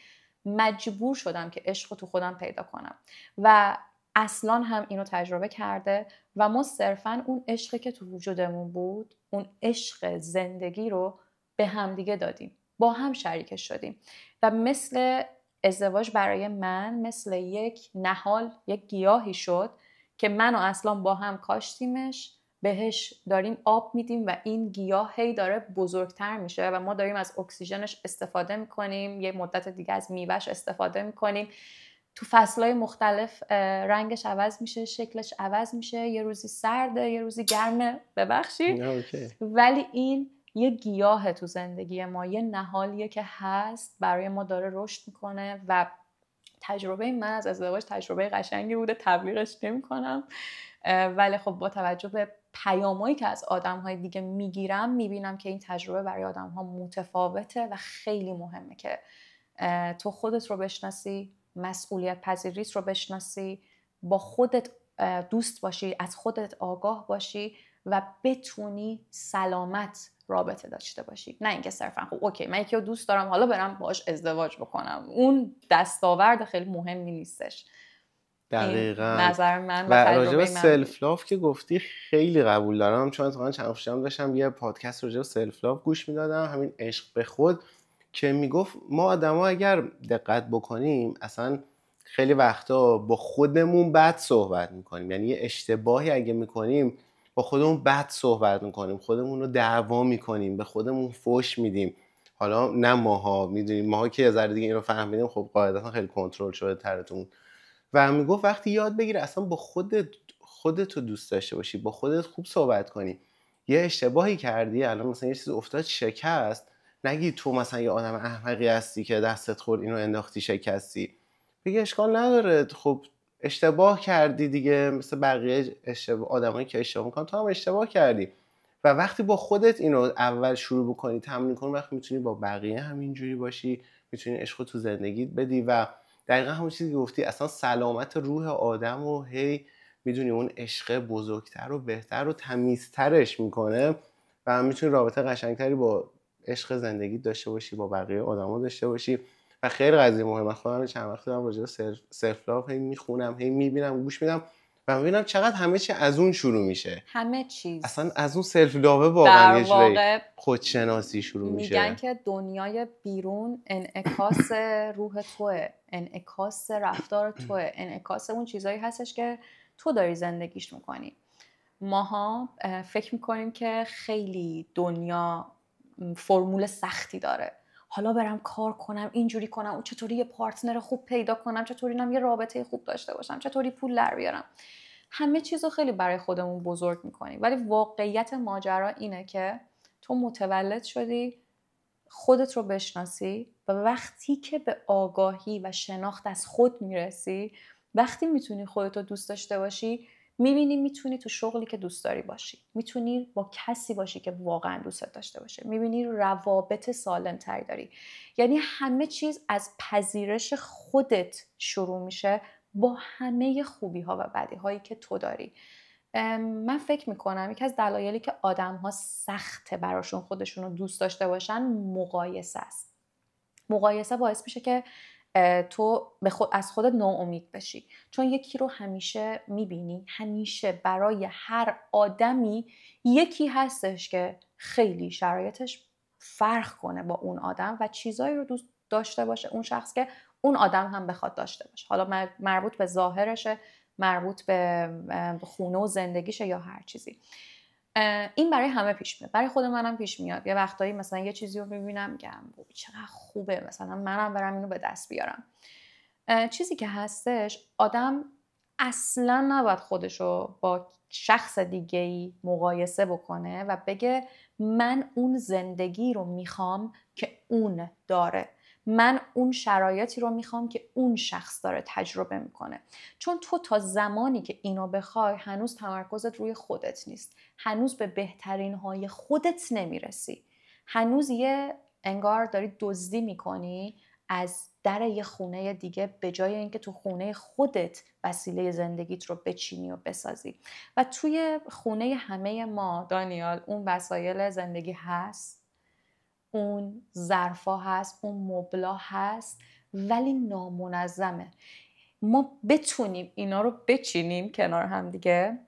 مجبور شدم که عشق تو خودم پیدا کنم و اصلا هم اینو تجربه کرده و ما صرفا اون عشقی که تو وجودمون بود اون عشق زندگی رو به همدیگه دادیم با هم شریکش شدیم و مثل ازدواج برای من مثل یک نهال یک گیاهی شد که من و اصلان با هم کاشتیمش بهش داریم آب میدیم و این گیاه هی داره بزرگتر میشه و ما داریم از اکسیژنش استفاده میکنیم یه مدت دیگه از میوهش استفاده میکنیم تو فصلهای مختلف رنگش عوض میشه شکلش عوض میشه یه روزی سرده یه روزی گرمه ببخشید ولی این یه گیاه تو زندگی ما یه نهالیه که هست برای ما داره رشد میکنه و تجربه من از ازدواج تجربه قشنگی بوده تبلیغش کنم ولی خب با توجه به پیامایی که از آدم های دیگه می بینم که این تجربه برای آدم ها متفاوته و خیلی مهمه که تو خودت رو بشناسی مسئولیت پذیریت رو بشناسی با خودت دوست باشی از خودت آگاه باشی و بتونی سلامت رابطه داشته باشی نه اینکه صرفا خب اوکی من یکی رو دوست دارم حالا برم باش ازدواج بکنم اون دستاورد خیلی مهمی نیستش دقیقا نظر من و راجب سلف لاف که گفتی خیلی قبول دارم چون اتفاقا چند خوشم داشتم یه پادکست راجب سلف لاف گوش میدادم همین عشق به خود که میگفت ما آدما اگر دقت بکنیم اصلا خیلی وقتا با خودمون بد صحبت میکنیم یعنی یه اشتباهی اگه میکنیم با خودمون بد صحبت میکنیم خودمون رو دعوا میکنیم به خودمون فش میدیم حالا نه ماها میدونیم ماها که ذره دیگه این رو فهمیدیم خب قاعدتا خیلی کنترل شده ترتون و میگفت وقتی یاد بگیر اصلا با خودت خودت رو دوست داشته باشی با خودت خوب صحبت کنی یه اشتباهی کردی الان مثلا یه چیز افتاد شکست نگی تو مثلا یه آدم احمقی هستی که دستت خورد اینو انداختی شکستی بگی اشکال نداره خب اشتباه کردی دیگه مثل بقیه اشتباه آدمایی که اشتباه میکنن تو هم اشتباه کردی و وقتی با خودت اینو اول شروع بکنی تمرین کنی وقتی میتونی با بقیه همینجوری باشی میتونی عشق تو زندگیت بدی و دقیقا همون چیزی که گفتی اصلا سلامت روح آدم و هی میدونی اون عشق بزرگتر و بهتر و تمیزترش میکنه و میتونی رابطه قشنگتری با عشق زندگی داشته باشی با بقیه آدما داشته باشی و خیلی قضیه مهمه خودم چند وقت دارم راجع به هی میخونم هی میبینم گوش میدم و میبینم چقدر همه چی از اون شروع میشه همه چیز اصلا از اون سلف لاوه واقعا یه خودشناسی شروع میشه میگن که دنیای بیرون انعکاس روح توه انعکاس رفتار توه انعکاس اون چیزایی هستش که تو داری زندگیش میکنی ماها فکر میکنیم که خیلی دنیا فرمول سختی داره حالا برم کار کنم اینجوری کنم اون چطوری یه پارتنر خوب پیدا کنم چطوری نم یه رابطه خوب داشته باشم چطوری پول در بیارم همه چیز رو خیلی برای خودمون بزرگ میکنیم ولی واقعیت ماجرا اینه که تو متولد شدی خودت رو بشناسی و وقتی که به آگاهی و شناخت از خود میرسی وقتی میتونی خودت رو دوست داشته باشی میبینی میتونی تو شغلی که دوست داری باشی میتونی با کسی باشی که واقعا دوستت داشته باشه میبینی روابط سالم تری داری یعنی همه چیز از پذیرش خودت شروع میشه با همه خوبی ها و بدی هایی که تو داری من فکر میکنم یکی از دلایلی که آدم ها سخته براشون خودشون رو دوست داشته باشن مقایسه است مقایسه باعث میشه که تو به خود از خودت ناامید بشی چون یکی رو همیشه میبینی همیشه برای هر آدمی یکی هستش که خیلی شرایطش فرق کنه با اون آدم و چیزایی رو دوست داشته باشه اون شخص که اون آدم هم بخواد داشته باشه حالا مربوط به ظاهرشه مربوط به خونه و زندگیشه یا هر چیزی این برای همه پیش میاد برای خود منم پیش میاد یه وقتایی مثلا یه چیزی رو میبینم میگم چقدر خوبه مثلا منم برم اینو به دست بیارم چیزی که هستش آدم اصلا نباید خودشو با شخص دیگه ای مقایسه بکنه و بگه من اون زندگی رو میخوام که اون داره من اون شرایطی رو میخوام که اون شخص داره تجربه میکنه چون تو تا زمانی که اینو بخوای هنوز تمرکزت روی خودت نیست هنوز به بهترین های خودت نمیرسی هنوز یه انگار داری دزدی میکنی از در یه خونه دیگه به جای اینکه تو خونه خودت وسیله زندگیت رو بچینی و بسازی و توی خونه همه ما دانیال اون وسایل زندگی هست اون ظرفا هست اون مبلا هست ولی نامنظمه ما بتونیم اینا رو بچینیم کنار هم دیگه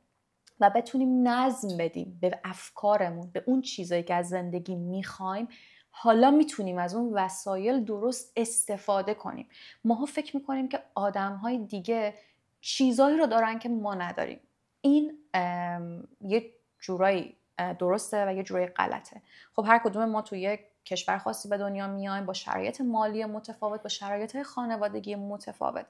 و بتونیم نظم بدیم به افکارمون به اون چیزایی که از زندگی میخوایم حالا میتونیم از اون وسایل درست استفاده کنیم ماها فکر میکنیم که آدم های دیگه چیزایی رو دارن که ما نداریم این یه جورایی درسته و یه جورایی غلطه خب هر کدوم ما توی یک کشور خاصی به دنیا میایم با شرایط مالی متفاوت با شرایط خانوادگی متفاوت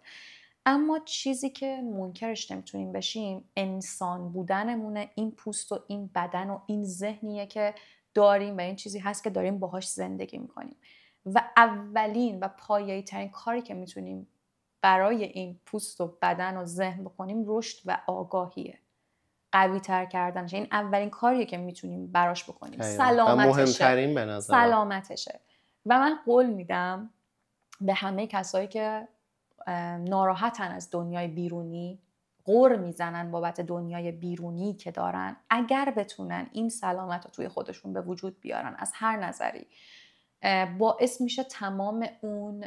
اما چیزی که منکرش نمیتونیم بشیم انسان بودنمونه این پوست و این بدن و این ذهنیه که داریم و این چیزی هست که داریم باهاش زندگی میکنیم و اولین و پایه‌ای ترین کاری که میتونیم برای این پوست و بدن و ذهن بکنیم رشد و آگاهیه قوی تر کردنش این اولین کاریه که میتونیم براش بکنیم سلامتشه سلامتشه و من قول میدم به همه کسایی که ناراحتن از دنیای بیرونی غور میزنن بابت دنیای بیرونی که دارن اگر بتونن این سلامت رو توی خودشون به وجود بیارن از هر نظری باعث میشه تمام اون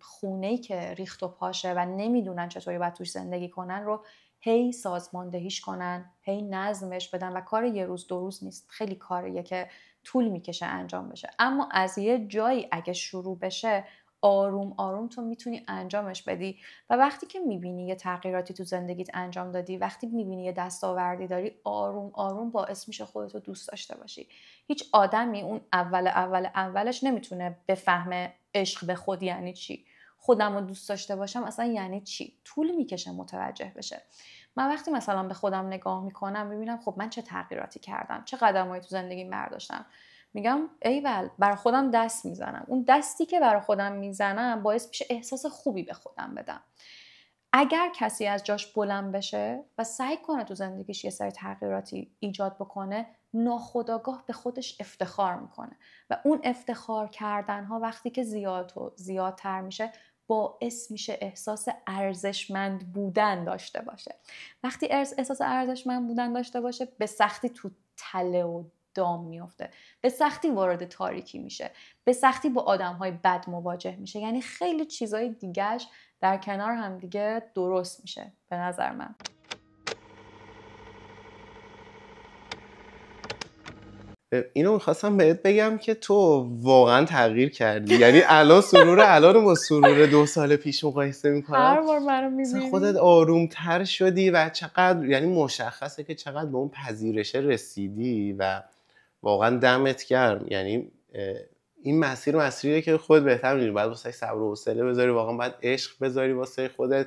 خونه که ریخت و پاشه و نمیدونن چطوری باید توش زندگی کنن رو هی سازماندهیش کنن هی نظمش بدن و کار یه روز دو روز نیست خیلی کاریه که طول میکشه انجام بشه اما از یه جایی اگه شروع بشه آروم آروم تو میتونی انجامش بدی و وقتی که میبینی یه تغییراتی تو زندگیت انجام دادی وقتی میبینی یه دستاوردی داری آروم آروم باعث میشه خودتو دوست داشته باشی هیچ آدمی اون اول اول اولش نمیتونه بفهمه عشق به خود یعنی چی خودم رو دوست داشته باشم اصلا یعنی چی طول میکشه متوجه بشه من وقتی مثلا به خودم نگاه میکنم میبینم خب من چه تغییراتی کردم چه قدمایی تو زندگیم برداشتم میگم ایول برا خودم دست میزنم اون دستی که برا خودم میزنم باعث میشه احساس خوبی به خودم بدم اگر کسی از جاش بلند بشه و سعی کنه تو زندگیش یه سری تغییراتی ایجاد بکنه ناخداگاه به خودش افتخار میکنه و اون افتخار کردن ها وقتی که زیاد و زیادتر میشه باعث میشه احساس ارزشمند بودن داشته باشه وقتی احساس ارزشمند بودن داشته باشه به سختی تو تله و دام میفته به سختی وارد تاریکی میشه به سختی با آدم های بد مواجه میشه یعنی خیلی چیزای دیگهش در کنار همدیگه درست میشه به نظر من اینو میخواستم بهت بگم که تو واقعا تغییر کردی یعنی الان سرور الان با سرور دو سال پیش مقایسه میکنم هر بار منو خودت آرومتر شدی و چقدر یعنی مشخصه که چقدر به اون پذیرشه رسیدی و واقعا دمت گرم یعنی این مسیر مسیریه که خود بهتر میدونی باید واسه صبر و حوصله بذاری واقعا باید عشق بذاری واسه خودت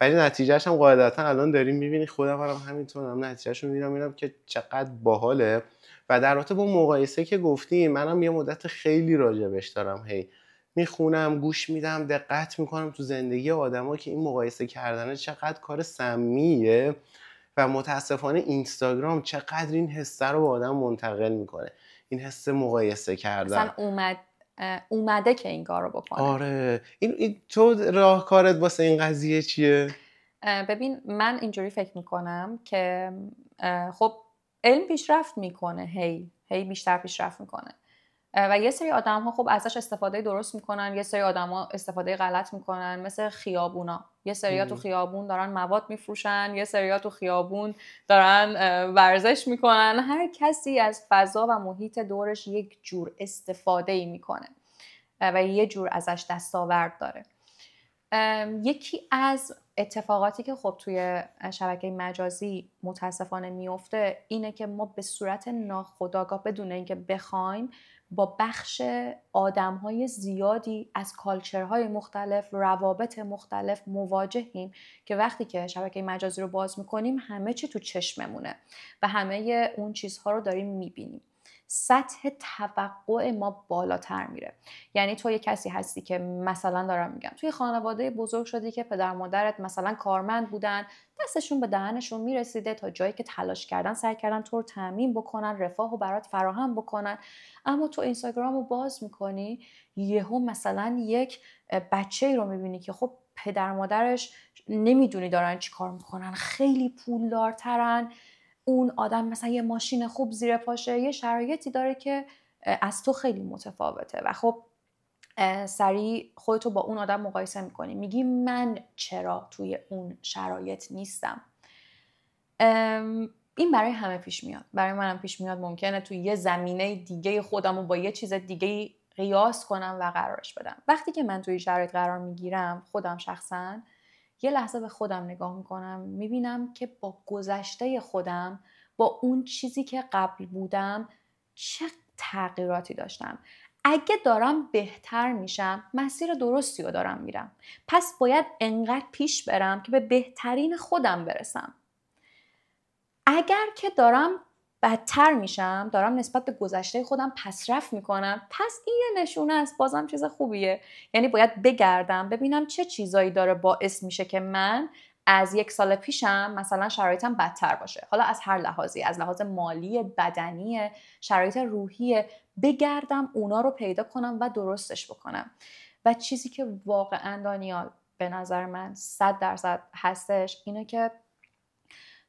ولی نتیجهش هم قاعدتا الان داری میبینی خودم هم همینطور هم نتیجهش رو که چقدر باحاله و در رابطه با مقایسه که گفتیم منم یه مدت خیلی راجبش دارم هی میخونم گوش میدم دقت میکنم تو زندگی آدما که این مقایسه کردن چقدر کار سمیه و متاسفانه اینستاگرام چقدر این حسه رو به آدم منتقل میکنه این حس مقایسه کردن اصلا اومد اومده که این کار رو بکنه آره این, این تو راهکارت واسه این قضیه چیه ببین من اینجوری فکر میکنم که خب علم پیشرفت میکنه هی هی بیشتر پیشرفت میکنه و یه سری آدم ها خب ازش استفاده درست میکنن یه سری آدم ها استفاده غلط میکنن مثل خیابونا یه سری تو خیابون دارن مواد میفروشن یه سری تو خیابون دارن ورزش میکنن هر کسی از فضا و محیط دورش یک جور استفاده ای میکنه و یه جور ازش دستاورد داره یکی از اتفاقاتی که خب توی شبکه مجازی متاسفانه میفته اینه که ما به صورت ناخودآگاه بدون اینکه بخوایم با بخش آدم های زیادی از کالچرهای مختلف روابط مختلف مواجهیم که وقتی که شبکه مجازی رو باز میکنیم همه چی تو چشممونه و همه اون چیزها رو داریم میبینیم سطح توقع ما بالاتر میره یعنی تو یه کسی هستی که مثلا دارم میگم توی خانواده بزرگ شدی که پدر مادرت مثلا کارمند بودن دستشون به دهنشون میرسیده تا جایی که تلاش کردن سعی کردن تو رو تعمین بکنن رفاه و برات فراهم بکنن اما تو اینستاگرام رو باز میکنی یهو مثلا یک بچه ای رو میبینی که خب پدر مادرش نمیدونی دارن چی کار میکنن خیلی پولدارترن اون آدم مثلا یه ماشین خوب زیر پاشه یه شرایطی داره که از تو خیلی متفاوته و خب سریع خودتو با اون آدم مقایسه میکنی میگی من چرا توی اون شرایط نیستم این برای همه پیش میاد برای منم پیش میاد ممکنه توی یه زمینه دیگه خودم و با یه چیز دیگه قیاس کنم و قرارش بدم وقتی که من توی شرایط قرار میگیرم خودم شخصا یه لحظه به خودم نگاه میکنم میبینم که با گذشته خودم با اون چیزی که قبل بودم چه تغییراتی داشتم اگه دارم بهتر میشم مسیر درستی رو دارم میرم پس باید انقدر پیش برم که به بهترین خودم برسم اگر که دارم بدتر میشم دارم نسبت به گذشته خودم پسرف میکنم پس این یه نشونه است بازم چیز خوبیه یعنی باید بگردم ببینم چه چیزایی داره باعث میشه که من از یک سال پیشم مثلا شرایطم بدتر باشه حالا از هر لحاظی از لحاظ مالی بدنی شرایط روحی بگردم اونا رو پیدا کنم و درستش بکنم و چیزی که واقعا دانیال به نظر من صد درصد هستش اینه که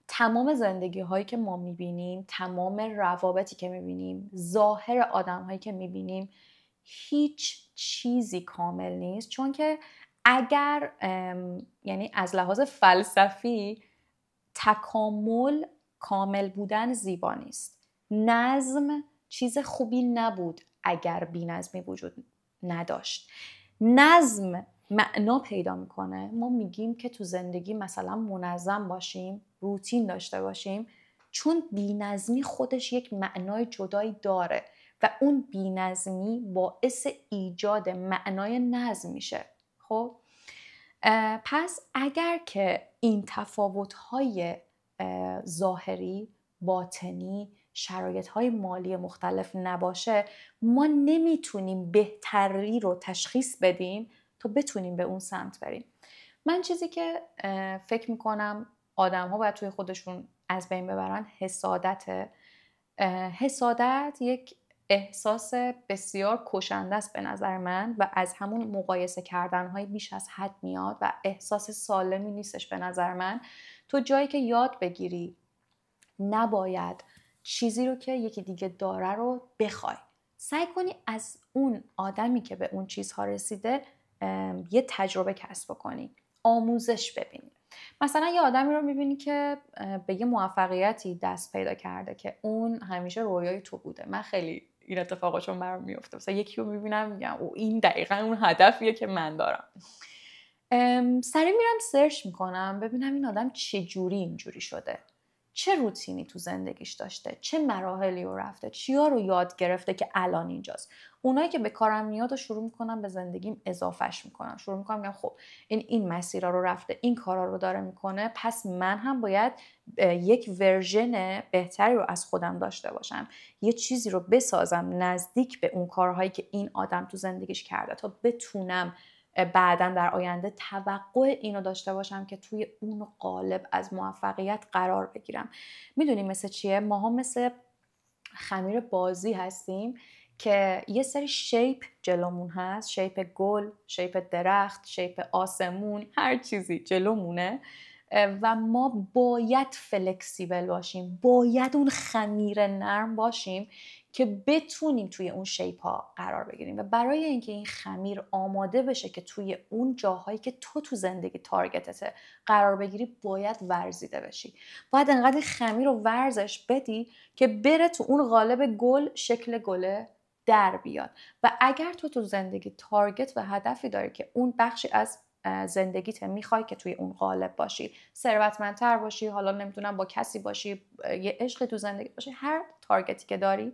تمام زندگی هایی که ما میبینیم تمام روابطی که میبینیم ظاهر آدم هایی که میبینیم هیچ چیزی کامل نیست چون که اگر یعنی از لحاظ فلسفی تکامل کامل بودن زیبا نیست نظم چیز خوبی نبود اگر بی نظمی وجود نداشت نظم معنا پیدا میکنه ما میگیم که تو زندگی مثلا منظم باشیم روتین داشته باشیم چون بینظمی خودش یک معنای جدایی داره و اون بینظمی باعث ایجاد معنای نظم میشه خب پس اگر که این تفاوت‌های ظاهری باطنی شرایط های مالی مختلف نباشه ما نمیتونیم بهتری رو تشخیص بدیم تا بتونیم به اون سمت بریم من چیزی که فکر میکنم آدم ها باید توی خودشون از بین ببرن حسادت حسادت یک احساس بسیار کشنده است به نظر من و از همون مقایسه کردن های بیش از حد میاد و احساس سالمی نیستش به نظر من تو جایی که یاد بگیری نباید چیزی رو که یکی دیگه داره رو بخوای سعی کنی از اون آدمی که به اون چیزها رسیده یه تجربه کسب کنی آموزش ببینی مثلا یه آدمی رو میبینی که به یه موفقیتی دست پیدا کرده که اون همیشه رویای تو بوده من خیلی این اتفاقا چون برام میفته مثلا یکی رو میبینم میگم او این دقیقا اون هدفیه که من دارم سری میرم سرچ میکنم ببینم این آدم چه جوری اینجوری شده چه روتینی تو زندگیش داشته چه مراحلی رو رفته چیا رو یاد گرفته که الان اینجاست اونایی که به کارم میاد و شروع میکنم به زندگیم اضافهش میکنم شروع میکنم میگم خب این این مسیرها رو رفته این کارا رو داره میکنه پس من هم باید یک ورژن بهتری رو از خودم داشته باشم یه چیزی رو بسازم نزدیک به اون کارهایی که این آدم تو زندگیش کرده تا بتونم بعدا در آینده توقع اینو داشته باشم که توی اون قالب از موفقیت قرار بگیرم میدونیم مثل چیه ماها مثل خمیر بازی هستیم که یه سری شیپ جلومون هست شیپ گل شیپ درخت شیپ آسمون هر چیزی جلومونه و ما باید فلکسیبل باشیم باید اون خمیر نرم باشیم که بتونیم توی اون شیپ ها قرار بگیریم و برای اینکه این خمیر آماده بشه که توی اون جاهایی که تو تو زندگی تارگتته قرار بگیری باید ورزیده بشی باید انقدر خمیر رو ورزش بدی که بره تو اون غالب گل شکل گله در بیاد و اگر تو تو زندگی تارگت و هدفی داری که اون بخشی از زندگیت میخوای که توی اون غالب باشی ثروتمندتر باشی حالا نمیدونم با کسی باشی یه عشقی تو زندگی باشی هر تارگتی که داری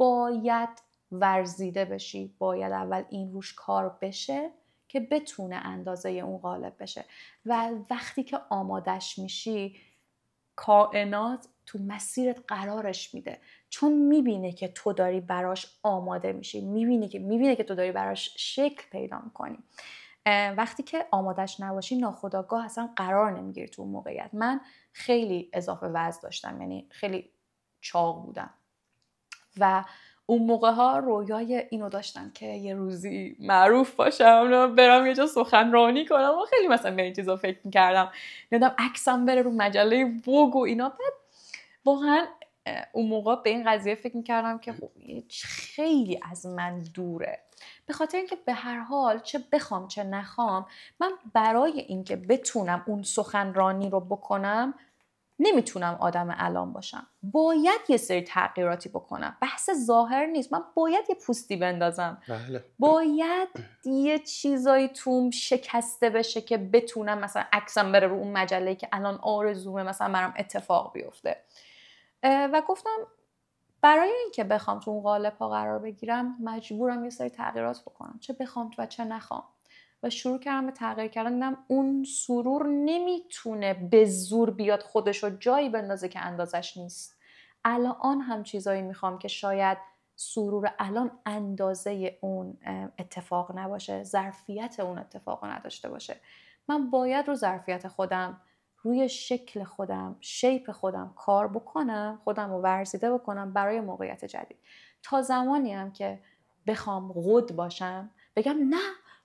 باید ورزیده بشی باید اول این روش کار بشه که بتونه اندازه اون غالب بشه و وقتی که آمادش میشی کائنات تو مسیرت قرارش میده چون میبینه که تو داری براش آماده میشی میبینه که میبینه که تو داری براش شکل پیدا میکنی وقتی که آمادش نباشی ناخداگاه اصلا قرار نمیگیری تو اون موقعیت من خیلی اضافه وزن داشتم یعنی خیلی چاق بودم و اون موقع ها رویای اینو داشتم که یه روزی معروف باشم برم یه جا سخنرانی کنم و خیلی مثلا به این چیزا فکر میکردم یادم عکسم بره رو مجله بوگ و اینا بعد واقعا اون موقع به این قضیه فکر میکردم که خب، خیلی از من دوره به خاطر اینکه به هر حال چه بخوام چه نخوام من برای اینکه بتونم اون سخنرانی رو بکنم نمیتونم آدم الان باشم باید یه سری تغییراتی بکنم بحث ظاهر نیست من باید یه پوستی بندازم بله. باید یه چیزایی توم شکسته بشه که بتونم مثلا عکسم بره رو اون مجله که الان آرزومه مثلا برام اتفاق بیفته و گفتم برای اینکه بخوام تو اون قالب ها قرار بگیرم مجبورم یه سری تغییرات بکنم چه بخوام و چه نخوام و شروع کردم به تغییر کردن دیدم اون سرور نمیتونه به زور بیاد خودش رو جایی بندازه که اندازش نیست الان هم چیزایی میخوام که شاید سرور الان اندازه اون اتفاق نباشه ظرفیت اون اتفاق نداشته باشه من باید رو ظرفیت خودم روی شکل خودم شیپ خودم کار بکنم خودم رو ورزیده بکنم برای موقعیت جدید تا زمانی هم که بخوام قد باشم بگم نه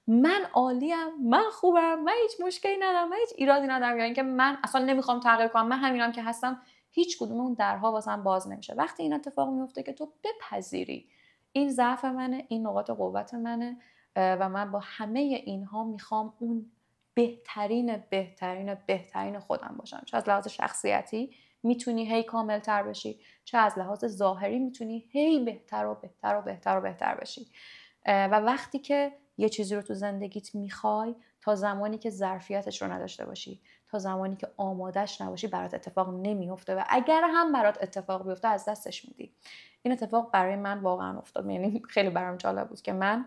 من عالیم من خوبم من هیچ مشکلی ندارم من هیچ ایرادی ندارم یا یعنی اینکه من اصلا نمیخوام تغییر کنم من همینم که هستم هیچ کدوم اون درها واسم باز نمیشه وقتی این اتفاق میفته که تو بپذیری این ضعف منه این نقاط قوت منه و من با همه اینها میخوام اون بهترین بهترین بهترین خودم باشم چه از لحاظ شخصیتی میتونی هی تر بشی چه از لحاظ ظاهری میتونی هی بهتر و بهتر و بهتر و بهتر بشی و وقتی که یه چیزی رو تو زندگیت میخوای تا زمانی که ظرفیتش رو نداشته باشی تا زمانی که آمادش نباشی برات اتفاق نمیفته و اگر هم برات اتفاق بیفته از دستش میدی این اتفاق برای من واقعا افتاد یعنی خیلی برام جالب بود که من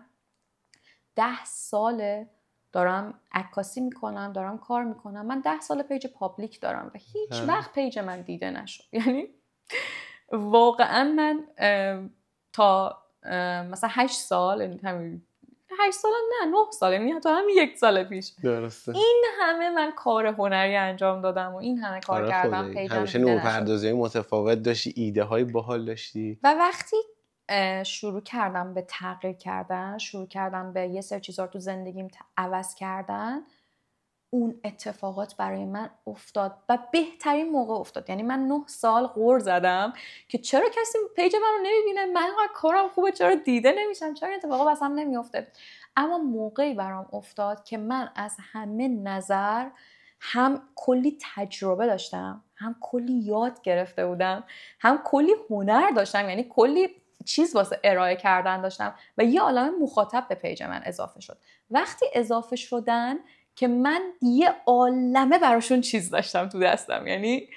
ده ساله دارم عکاسی میکنم دارم کار میکنم من ده سال پیج پابلیک دارم و هیچ وقت پیج من دیده نشد یعنی واقعا من تا مثلا هشت سال یعنی هشت سال نه نه سال میاد تو هم یک سال پیش درسته این همه من کار هنری انجام دادم و این همه کار آره کردم پیدا همیشه نورپردازی متفاوت داشتی ایده های باحال داشتی و وقتی شروع کردم به تغییر کردن شروع کردم به یه سری چیزا تو زندگیم عوض کردن اون اتفاقات برای من افتاد و بهترین موقع افتاد یعنی من نه سال غور زدم که چرا کسی پیج من رو نمیبینه من اینقدر کارم خوبه چرا دیده نمیشم چرا این اتفاقا بسم نمیافته اما موقعی برام افتاد که من از همه نظر هم کلی تجربه داشتم هم کلی یاد گرفته بودم هم کلی هنر داشتم یعنی کلی چیز واسه ارائه کردن داشتم و یه عالم مخاطب به پیج من اضافه شد وقتی اضافه شدن که من یه عالمه براشون چیز داشتم تو دستم یعنی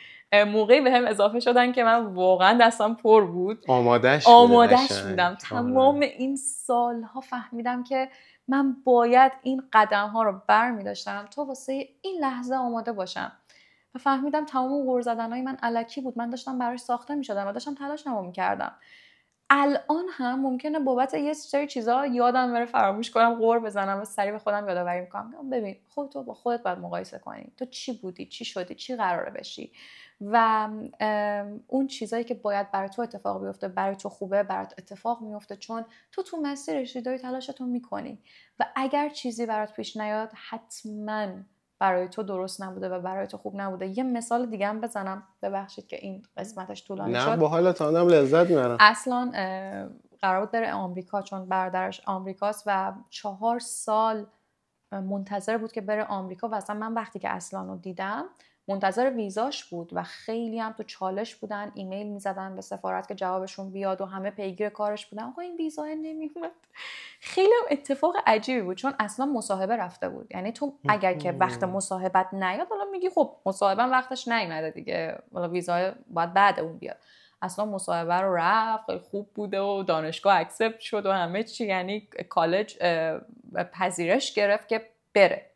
موقعی به هم اضافه شدن که من واقعا دستم پر بود آمادش آمادش بودم تمام این سالها فهمیدم که من باید این قدم ها رو بر می داشتم تا واسه این لحظه آماده باشم و فهمیدم تمام غور زدن های من علکی بود من داشتم براش ساخته می شدم و داشتم تلاش نمو می کردم الان هم ممکنه بابت یه سری چیزا یادم بره فراموش کنم غور بزنم و سری به خودم یادآوری میکنم ببین خب تو با خودت باید مقایسه کنی تو چی بودی چی شدی چی قراره بشی و اون چیزایی که باید برای تو اتفاق بیفته برای تو خوبه برات اتفاق میفته چون تو تو مسیرش داری تلاشتو میکنی و اگر چیزی برات پیش نیاد حتما برای تو درست نبوده و برای تو خوب نبوده یه مثال دیگه هم بزنم ببخشید که این قسمتش طولانی نه با حالت لذت میبرم اصلا قرار بود بره آمریکا چون برادرش آمریکاست و چهار سال منتظر بود که بره آمریکا و اصلا من وقتی که اصلا رو دیدم منتظر ویزاش بود و خیلی هم تو چالش بودن ایمیل میزدن به سفارت که جوابشون بیاد و همه پیگیر کارش بودن آقا این ویزا نمیومد خیلی هم اتفاق عجیبی بود چون اصلا مصاحبه رفته بود یعنی تو اگر که وقت مصاحبت نیاد حالا میگی خب مصاحبه وقتش نیومده دیگه حالا ویزا باید بعد اون بیاد اصلا مصاحبه رو رفت خوب بوده و دانشگاه اکسپت شد و همه چی یعنی کالج پذیرش گرفت که بره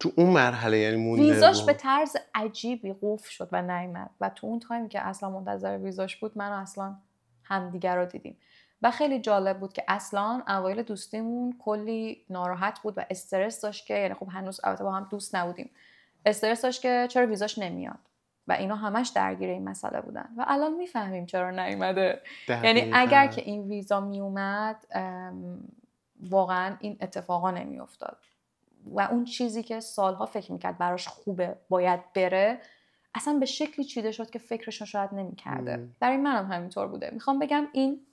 تو اون مرحله یعنی ویزاش به طرز عجیبی قفل شد و نیامد و تو اون تایمی که اصلا منتظر ویزاش بود من اصلا همدیگر رو دیدیم و خیلی جالب بود که اصلا اوایل دوستیمون کلی ناراحت بود و استرس داشت که یعنی خب هنوز البته با هم دوست نبودیم استرس داشت که چرا ویزاش نمیاد و اینا همش درگیر این مسئله بودن و الان میفهمیم چرا نیومده یعنی اگر که این ویزا میومد واقعا این اتفاقا نمیافتاد و اون چیزی که سالها فکر میکرد براش خوبه باید بره اصلا به شکلی چیده شد که فکرشون شاید نمیکرده برای منم همینطور بوده میخوام بگم این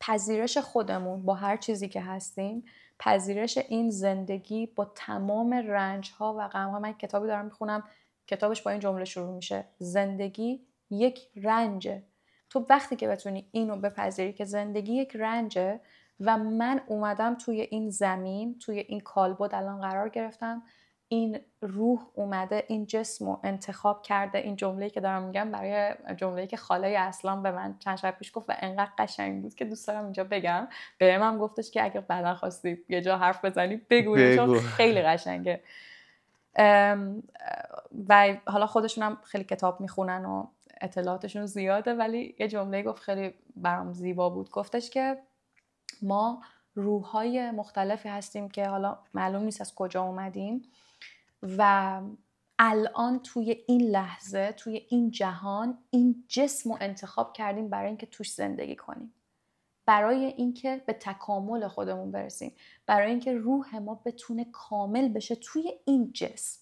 پذیرش خودمون با هر چیزی که هستیم پذیرش این زندگی با تمام رنج ها و غم من کتابی دارم میخونم کتابش با این جمله شروع میشه زندگی یک رنجه تو وقتی که بتونی اینو بپذیری که زندگی یک رنجه و من اومدم توی این زمین توی این کالبد الان قرار گرفتم این روح اومده این جسم رو انتخاب کرده این جمله‌ای که دارم میگم برای جمله‌ای که خاله اصلا به من چند شب پیش گفت و انقدر قشنگ بود که دوست دارم اینجا بگم به من گفتش که اگه بعدا خواستی یه جا حرف بزنی بگو, چون خیلی قشنگه و حالا خودشون هم خیلی کتاب میخونن و اطلاعاتشون زیاده ولی یه جمله گفت خیلی برام زیبا بود گفتش که ما های مختلفی هستیم که حالا معلوم نیست از کجا اومدیم و الان توی این لحظه توی این جهان این جسم رو انتخاب کردیم برای اینکه توش زندگی کنیم برای اینکه به تکامل خودمون برسیم برای اینکه روح ما بتونه کامل بشه توی این جسم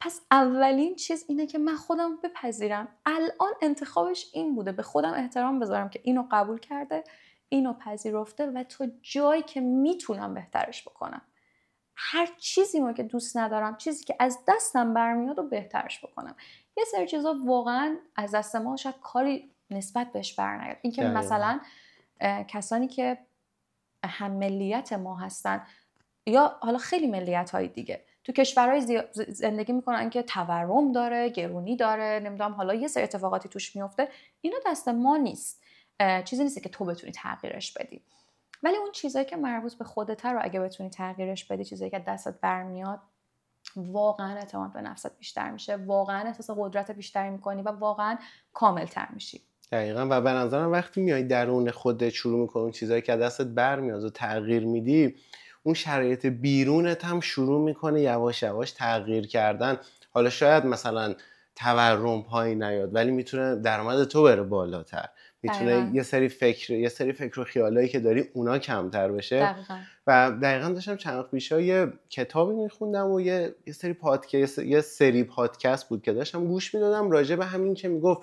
پس اولین چیز اینه که من خودم بپذیرم الان انتخابش این بوده به خودم احترام بذارم که اینو قبول کرده اینو پذیرفته و تو جایی که میتونم بهترش بکنم هر چیزی ما که دوست ندارم چیزی که از دستم برمیاد و بهترش بکنم یه سری چیزا واقعا از دست ما شاید کاری نسبت بهش این اینکه مثلا کسانی که هم ملیت ما هستن یا حالا خیلی ملیت های دیگه تو کشورهای زندگی میکنن که تورم داره گرونی داره نمیدونم حالا یه سری اتفاقاتی توش میفته اینا دست ما نیست چیزی نیست که تو بتونی تغییرش بدی ولی اون چیزایی که مربوط به خودت رو اگه بتونی تغییرش بدی چیزایی که دستت برمیاد واقعا اعتماد به نفست بیشتر میشه واقعا احساس قدرت بیشتری میکنی و واقعا کاملتر میشی دقیقا و به نظرم وقتی میای درون خودت شروع میکنی اون چیزایی که دستت برمیاد و تغییر میدی اون شرایط بیرونت هم شروع میکنه یواش یواش تغییر کردن حالا شاید مثلا تورم پایین نیاد ولی میتونه درآمد تو بره بالاتر میتونه یه سری فکر یه سری فکر و خیالایی که داری اونا کمتر بشه و دقیقا داشتم چند وقت پیشا یه کتابی میخوندم و یه, یه سری پادکست یه سری پادکست بود که داشتم گوش میدادم راجع به همین که میگفت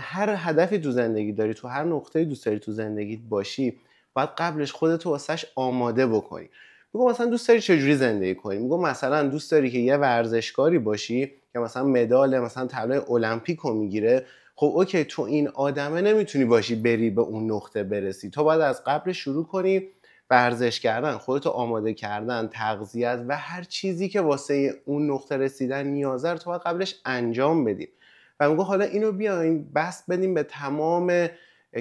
هر هدفی تو زندگی داری تو هر نقطه دوست داری تو زندگیت باشی باید قبلش خودت واسش آماده بکنی میگم مثلا دوست داری چجوری زندگی کنی میگم مثلا دوست داری که یه ورزشکاری باشی که مثلا مدال مثلا طلای المپیک رو میگیره خب اوکی تو این آدمه نمیتونی باشی بری به اون نقطه برسی تو باید از قبل شروع کنی ورزش کردن خودتو آماده کردن تغذیت و هر چیزی که واسه اون نقطه رسیدن نیازه رو تو باید قبلش انجام بدیم و میگه حالا اینو بیاین بس بدیم به تمام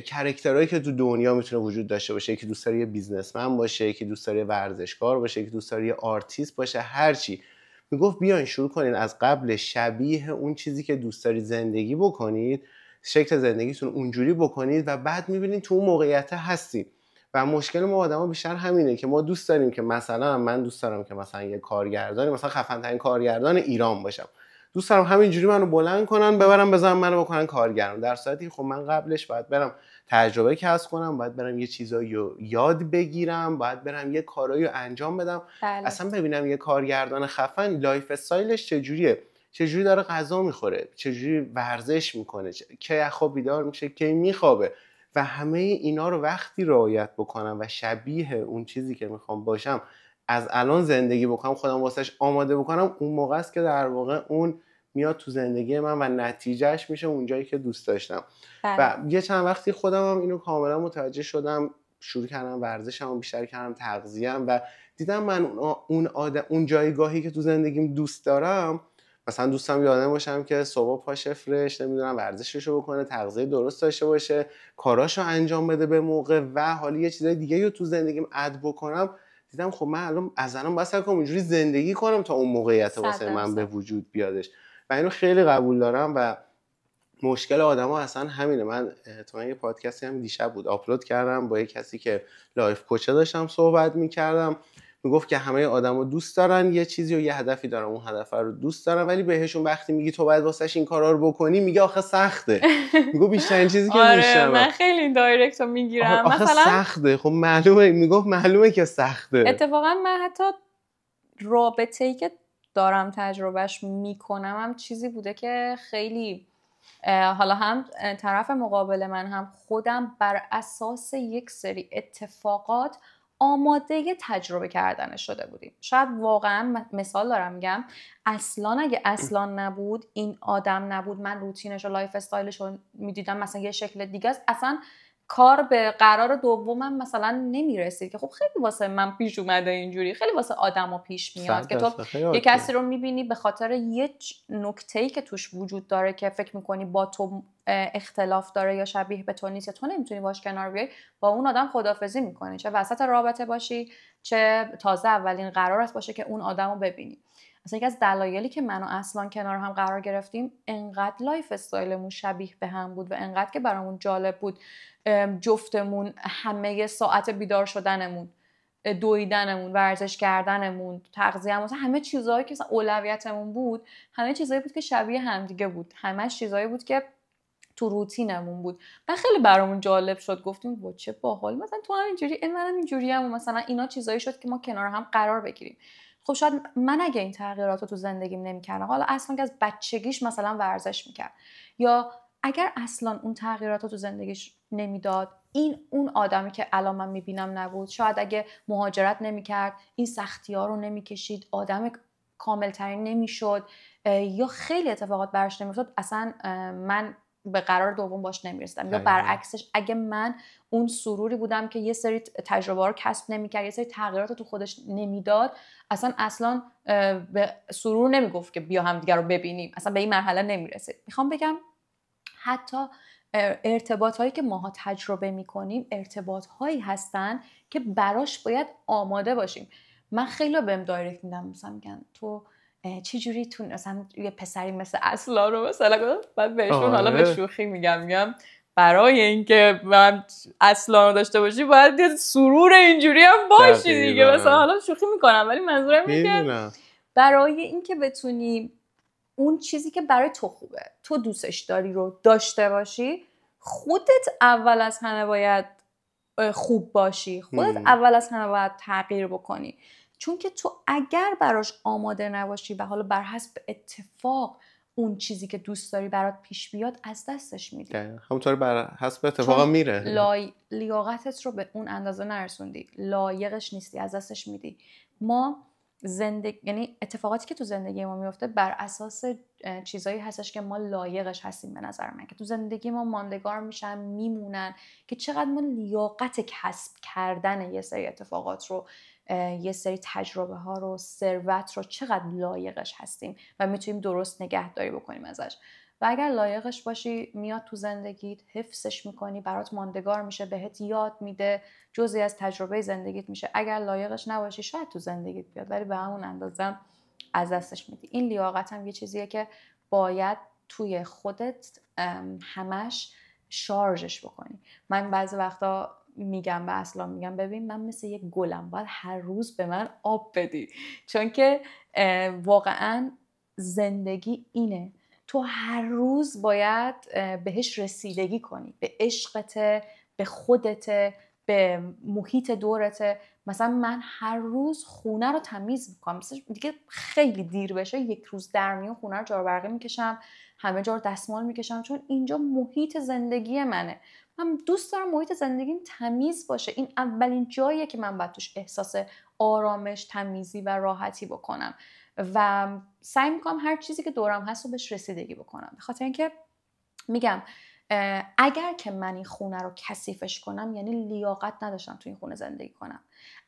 کرکترهایی که تو دنیا میتونه وجود داشته باشه که دوست داره یه بیزنسمن باشه که دوست داره ورزشکار باشه که دوست داره یه آرتیست باشه هر چی میگفت بیاین شروع کنین از قبل شبیه اون چیزی که دوست دارید زندگی بکنید شکل زندگیتون اونجوری بکنید و بعد میبینید تو اون موقعیت هستید و مشکل ما آدما بیشتر همینه که ما دوست داریم که مثلا من دوست دارم که مثلا یه کارگردانی مثلا خفن ترین کارگردان ایران باشم دوست دارم همینجوری منو بلند کنن ببرم بزنم منو بکنن کارگردان در صورتی خب من قبلش باید برم تجربه کسب کنم باید برم یه چیزایی رو یاد بگیرم باید برم یه کارایی رو انجام بدم بله. اصلا ببینم یه کارگردان خفن لایف استایلش چجوریه چجوری داره غذا میخوره چجوری ورزش میکنه کی خواب بیدار میشه کی میخوابه و همه اینا رو وقتی رعایت بکنم و شبیه اون چیزی که میخوام باشم از الان زندگی بکنم خودم واسش آماده بکنم اون موقع است که در واقع اون میاد تو زندگی من و نتیجهش میشه اونجایی که دوست داشتم بله. و یه چند وقتی خودم هم اینو کاملا متوجه شدم شروع کردم ورزشم بیشتر کردم تغذیم و دیدم من اون اون جایگاهی که تو زندگیم دوست دارم مثلا دوستم یادم باشم که صبح پاشه فرش نمیدونم ورزششو بکنه تغذیه درست داشته باشه کاراشو انجام بده به موقع و حالا یه چیزای دیگه رو تو زندگیم اد بکنم دیدم خب من الان از الان باید کنم اینجوری زندگی کنم تا اون موقعیت واسه من به وجود بیادش و اینو خیلی قبول دارم و مشکل آدما اصلا همینه من تو یه پادکستی هم دیشب بود آپلود کردم با یه کسی که لایف کوچه داشتم صحبت میکردم میگفت که همه آدما دوست دارن یه چیزی و یه هدفی دارن اون هدف رو دوست دارن ولی بهشون وقتی میگی تو باید واسش این کارا رو بکنی میگه آخه سخته میگه بیشتر چیزی که آره من خیلی دایرکت رو میگیرم آخه سخته خب معلومه میگفت معلومه که سخته اتفاقا من حتی رابطه که دارم تجربهش میکنم هم چیزی بوده که خیلی حالا هم طرف مقابل من هم خودم بر اساس یک سری اتفاقات آماده تجربه کردن شده بودیم شاید واقعا مثال دارم میگم اصلا اگه اصلا نبود این آدم نبود من روتینش و لایف استایلش رو میدیدم مثلا یه شکل دیگه است اصلا کار به قرار دومم مثلا نمیرسید که خب خیلی واسه من پیش اومده اینجوری خیلی واسه آدم و پیش میاد که تو یه کسی رو میبینی به خاطر یک نکته ای که توش وجود داره که فکر میکنی با تو اختلاف داره یا شبیه به تو نیست یا تو نمیتونی باش کنار بیای با اون آدم خدافزی میکنی چه وسط رابطه باشی چه تازه اولین قرار است باشه که اون آدم رو ببینی اصلا یکی از دلایلی که من و اصلا کنار هم قرار گرفتیم انقدر لایف استایلمون شبیه به هم بود و انقدر که برامون جالب بود جفتمون همه ساعت بیدار شدنمون دویدنمون ورزش کردنمون مثلا همه چیزهایی که اولویتمون بود همه چیزهایی بود که شبیه همدیگه بود همه چیزهایی بود که تو روتینمون بود و خیلی برامون جالب شد گفتیم با چه باحال مثلا تو هم اینجوری منم مثلا اینا چیزایی شد که ما کنار هم قرار بگیریم خب شاید من اگه این تغییرات رو تو زندگیم نمیکردم حالا اصلا که از بچگیش مثلا ورزش میکرد یا اگر اصلا اون تغییرات رو تو زندگیش نمیداد این اون آدمی که الان من میبینم نبود شاید اگه مهاجرت نمیکرد این سختی ها رو نمیکشید آدم کاملترین نمیشد یا خیلی اتفاقات براش نمیفتاد اصلا من به قرار دوم باش نمیرسیدم یا برعکسش اگه من اون سروری بودم که یه سری تجربه رو کسب نمیکرد یه سری تغییرات رو تو خودش نمیداد اصلا اصلا به سرور نمیگفت که بیا هم رو ببینیم اصلا به این مرحله نمیرسید میخوام بگم حتی ارتباط هایی که ماها تجربه میکنیم ارتباط هایی هستن که براش باید آماده باشیم من خیلی بهم دایرکت میدم مثلا تو جوری تون مثلا یه پسری مثل اصلا رو مثلا من بهشون حالا به آره. شوخی میگم میگم برای اینکه من اصلا رو داشته باشی باید سرور اینجوری هم باشی دیگه مثلا آره. حالا شوخی میکنم ولی منظورم اینه برای اینکه بتونی اون چیزی که برای تو خوبه تو دوستش داری رو داشته باشی خودت اول از همه باید خوب باشی خودت اول از همه باید تغییر بکنی چون که تو اگر براش آماده نباشی و حالا بر حسب اتفاق اون چیزی که دوست داری برات پیش بیاد از دستش میدی همونطور بر حسب اتفاق میره لای... لیاقتت رو به اون اندازه نرسوندی لایقش نیستی از دستش میدی ما زندگی یعنی اتفاقاتی که تو زندگی ما میفته بر اساس چیزایی هستش که ما لایقش هستیم به نظر من که تو زندگی ما ماندگار میشن میمونن که چقدر ما لیاقت کسب کردن یه سری اتفاقات رو یه سری تجربه ها رو ثروت رو چقدر لایقش هستیم و میتونیم درست نگهداری بکنیم ازش و اگر لایقش باشی میاد تو زندگیت حفظش میکنی برات ماندگار میشه بهت یاد میده جزی از تجربه زندگیت میشه اگر لایقش نباشی شاید تو زندگیت بیاد ولی به همون اندازم از دستش میدی این لیاقت هم یه چیزیه که باید توی خودت همش شارژش بکنی من بعضی وقتا میگم و اصلا میگم ببین من مثل یک گلم باید هر روز به من آب بدی چون که واقعا زندگی اینه تو هر روز باید بهش رسیدگی کنی به عشقت به خودت به محیط دورته مثلا من هر روز خونه رو تمیز میکنم مثلا دیگه خیلی دیر بشه یک روز در میون خونه رو جاربرقی میکشم همه جا رو دستمال میکشم چون اینجا محیط زندگی منه من دوست دارم محیط زندگیم تمیز باشه این اولین جاییه که من باید توش احساس آرامش تمیزی و راحتی بکنم و سعی میکنم هر چیزی که دورم هست رو بهش رسیدگی بکنم به خاطر اینکه میگم اگر که من این خونه رو کثیفش کنم یعنی لیاقت نداشتم تو این خونه زندگی کنم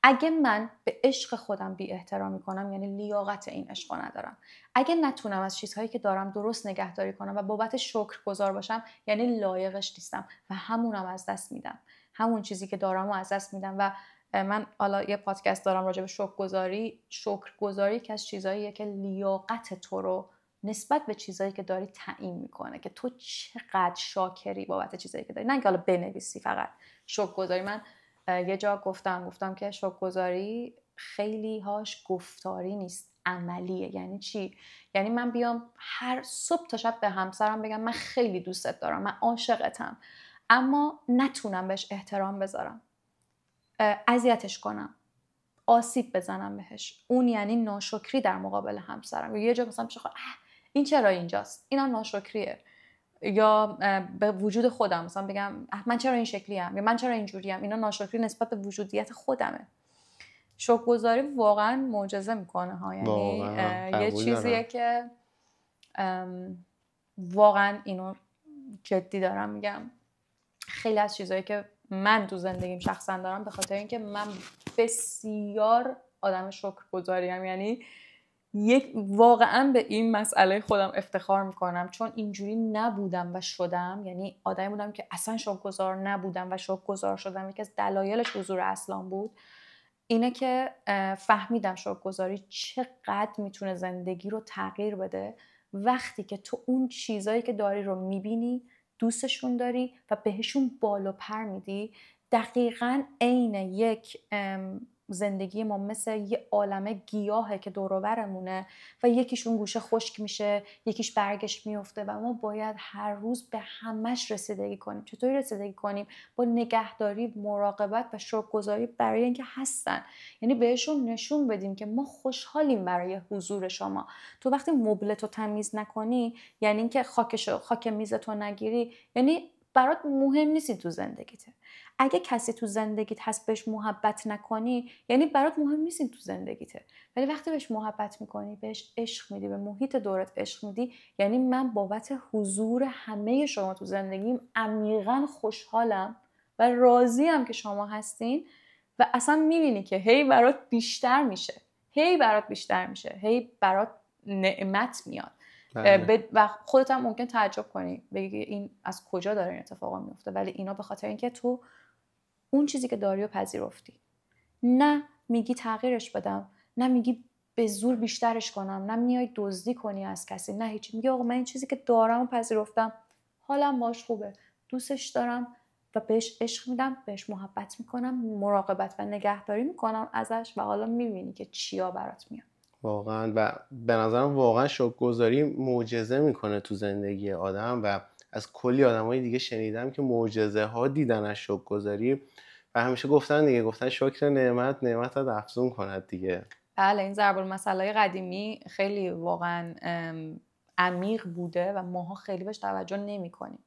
اگه من به عشق خودم بی احترامی کنم یعنی لیاقت این عشق ندارم اگه نتونم از چیزهایی که دارم درست نگهداری کنم و بابت شکر گذار باشم یعنی لایقش نیستم و همونم از دست میدم همون چیزی که دارم رو از دست میدم و من حالا یه پادکست دارم راجع به شکرگذاری شکرگزاری که از چیزهاییه که لیاقت تو رو نسبت به چیزایی که داری تعیین میکنه که تو چقدر شاکری بابت چیزایی که داری نه که حالا بنویسی فقط شوک من یه جا گفتم گفتم که شوک گذاری خیلی هاش گفتاری نیست عملیه یعنی چی یعنی من بیام هر صبح تا شب به همسرم بگم من خیلی دوستت دارم من عاشقتم اما نتونم بهش احترام بذارم اذیتش کنم آسیب بزنم بهش اون یعنی ناشکری در مقابل همسرم یه جا مثلا این چرا اینجاست اینم ناشکریه یا به وجود خودم مثلا بگم من چرا این شکلی ام یا من چرا اینجوری ام اینا ناشکری نسبت به وجودیت خودمه شکرگزاری واقعا معجزه میکنه ها یعنی یه چیزیه که واقعا اینو جدی دارم میگم خیلی از چیزهایی که من تو زندگیم شخصا دارم به خاطر اینکه من بسیار آدم شکرگزاریم یعنی یک واقعا به این مسئله خودم افتخار میکنم چون اینجوری نبودم و شدم یعنی آدمی بودم که اصلا شوکگذار نبودم و شوکگذار شدم یکی از دلایلش حضور اصلان بود اینه که فهمیدم شوکگذاری چقدر میتونه زندگی رو تغییر بده وقتی که تو اون چیزایی که داری رو میبینی دوستشون داری و بهشون بالا پر میدی دقیقا عین یک زندگی ما مثل یه عالمه گیاهه که دوروبرمونه و یکیشون گوشه خشک میشه یکیش برگش میفته و ما باید هر روز به همش رسیدگی کنیم چطوری رسیدگی کنیم با نگهداری مراقبت و شکرگذاری برای اینکه هستن یعنی بهشون نشون بدیم که ما خوشحالیم برای حضور شما تو وقتی مبلتو تمیز نکنی یعنی اینکه خاکش خاک میز تو نگیری یعنی برات مهم نیستی تو زندگیت. اگه کسی تو زندگیت هست بهش محبت نکنی یعنی برات مهم نیستی تو زندگیت. ولی وقتی بهش محبت میکنی بهش عشق میدی به محیط دورت عشق میدی یعنی من بابت حضور همه شما تو زندگیم عمیقا خوشحالم و راضیم که شما هستین و اصلا میبینی که هی برات بیشتر میشه هی برات بیشتر میشه هی برات نعمت میاد بله. و خودت هم ممکن تعجب کنی بگی این از کجا داره این اتفاقا میفته ولی اینا به خاطر اینکه تو اون چیزی که داری و پذیرفتی نه میگی تغییرش بدم نه میگی به زور بیشترش کنم نه میای دزدی کنی از کسی نه هیچی میگی آقا من این چیزی که دارم و پذیرفتم حالم ماش خوبه دوستش دارم و بهش عشق میدم بهش محبت میکنم مراقبت و نگهداری میکنم ازش و حالا میبینی که چیا برات میاد واقعا و به نظرم واقعا گذاری معجزه میکنه تو زندگی آدم و از کلی آدمای دیگه شنیدم که معجزه ها دیدن از شکرگزاری و همیشه گفتن دیگه گفتن شکر نعمت نعمت را افزون کند دیگه بله این ضرب مسئله قدیمی خیلی واقعا عمیق بوده و ماها خیلی بهش توجه نمیکنیم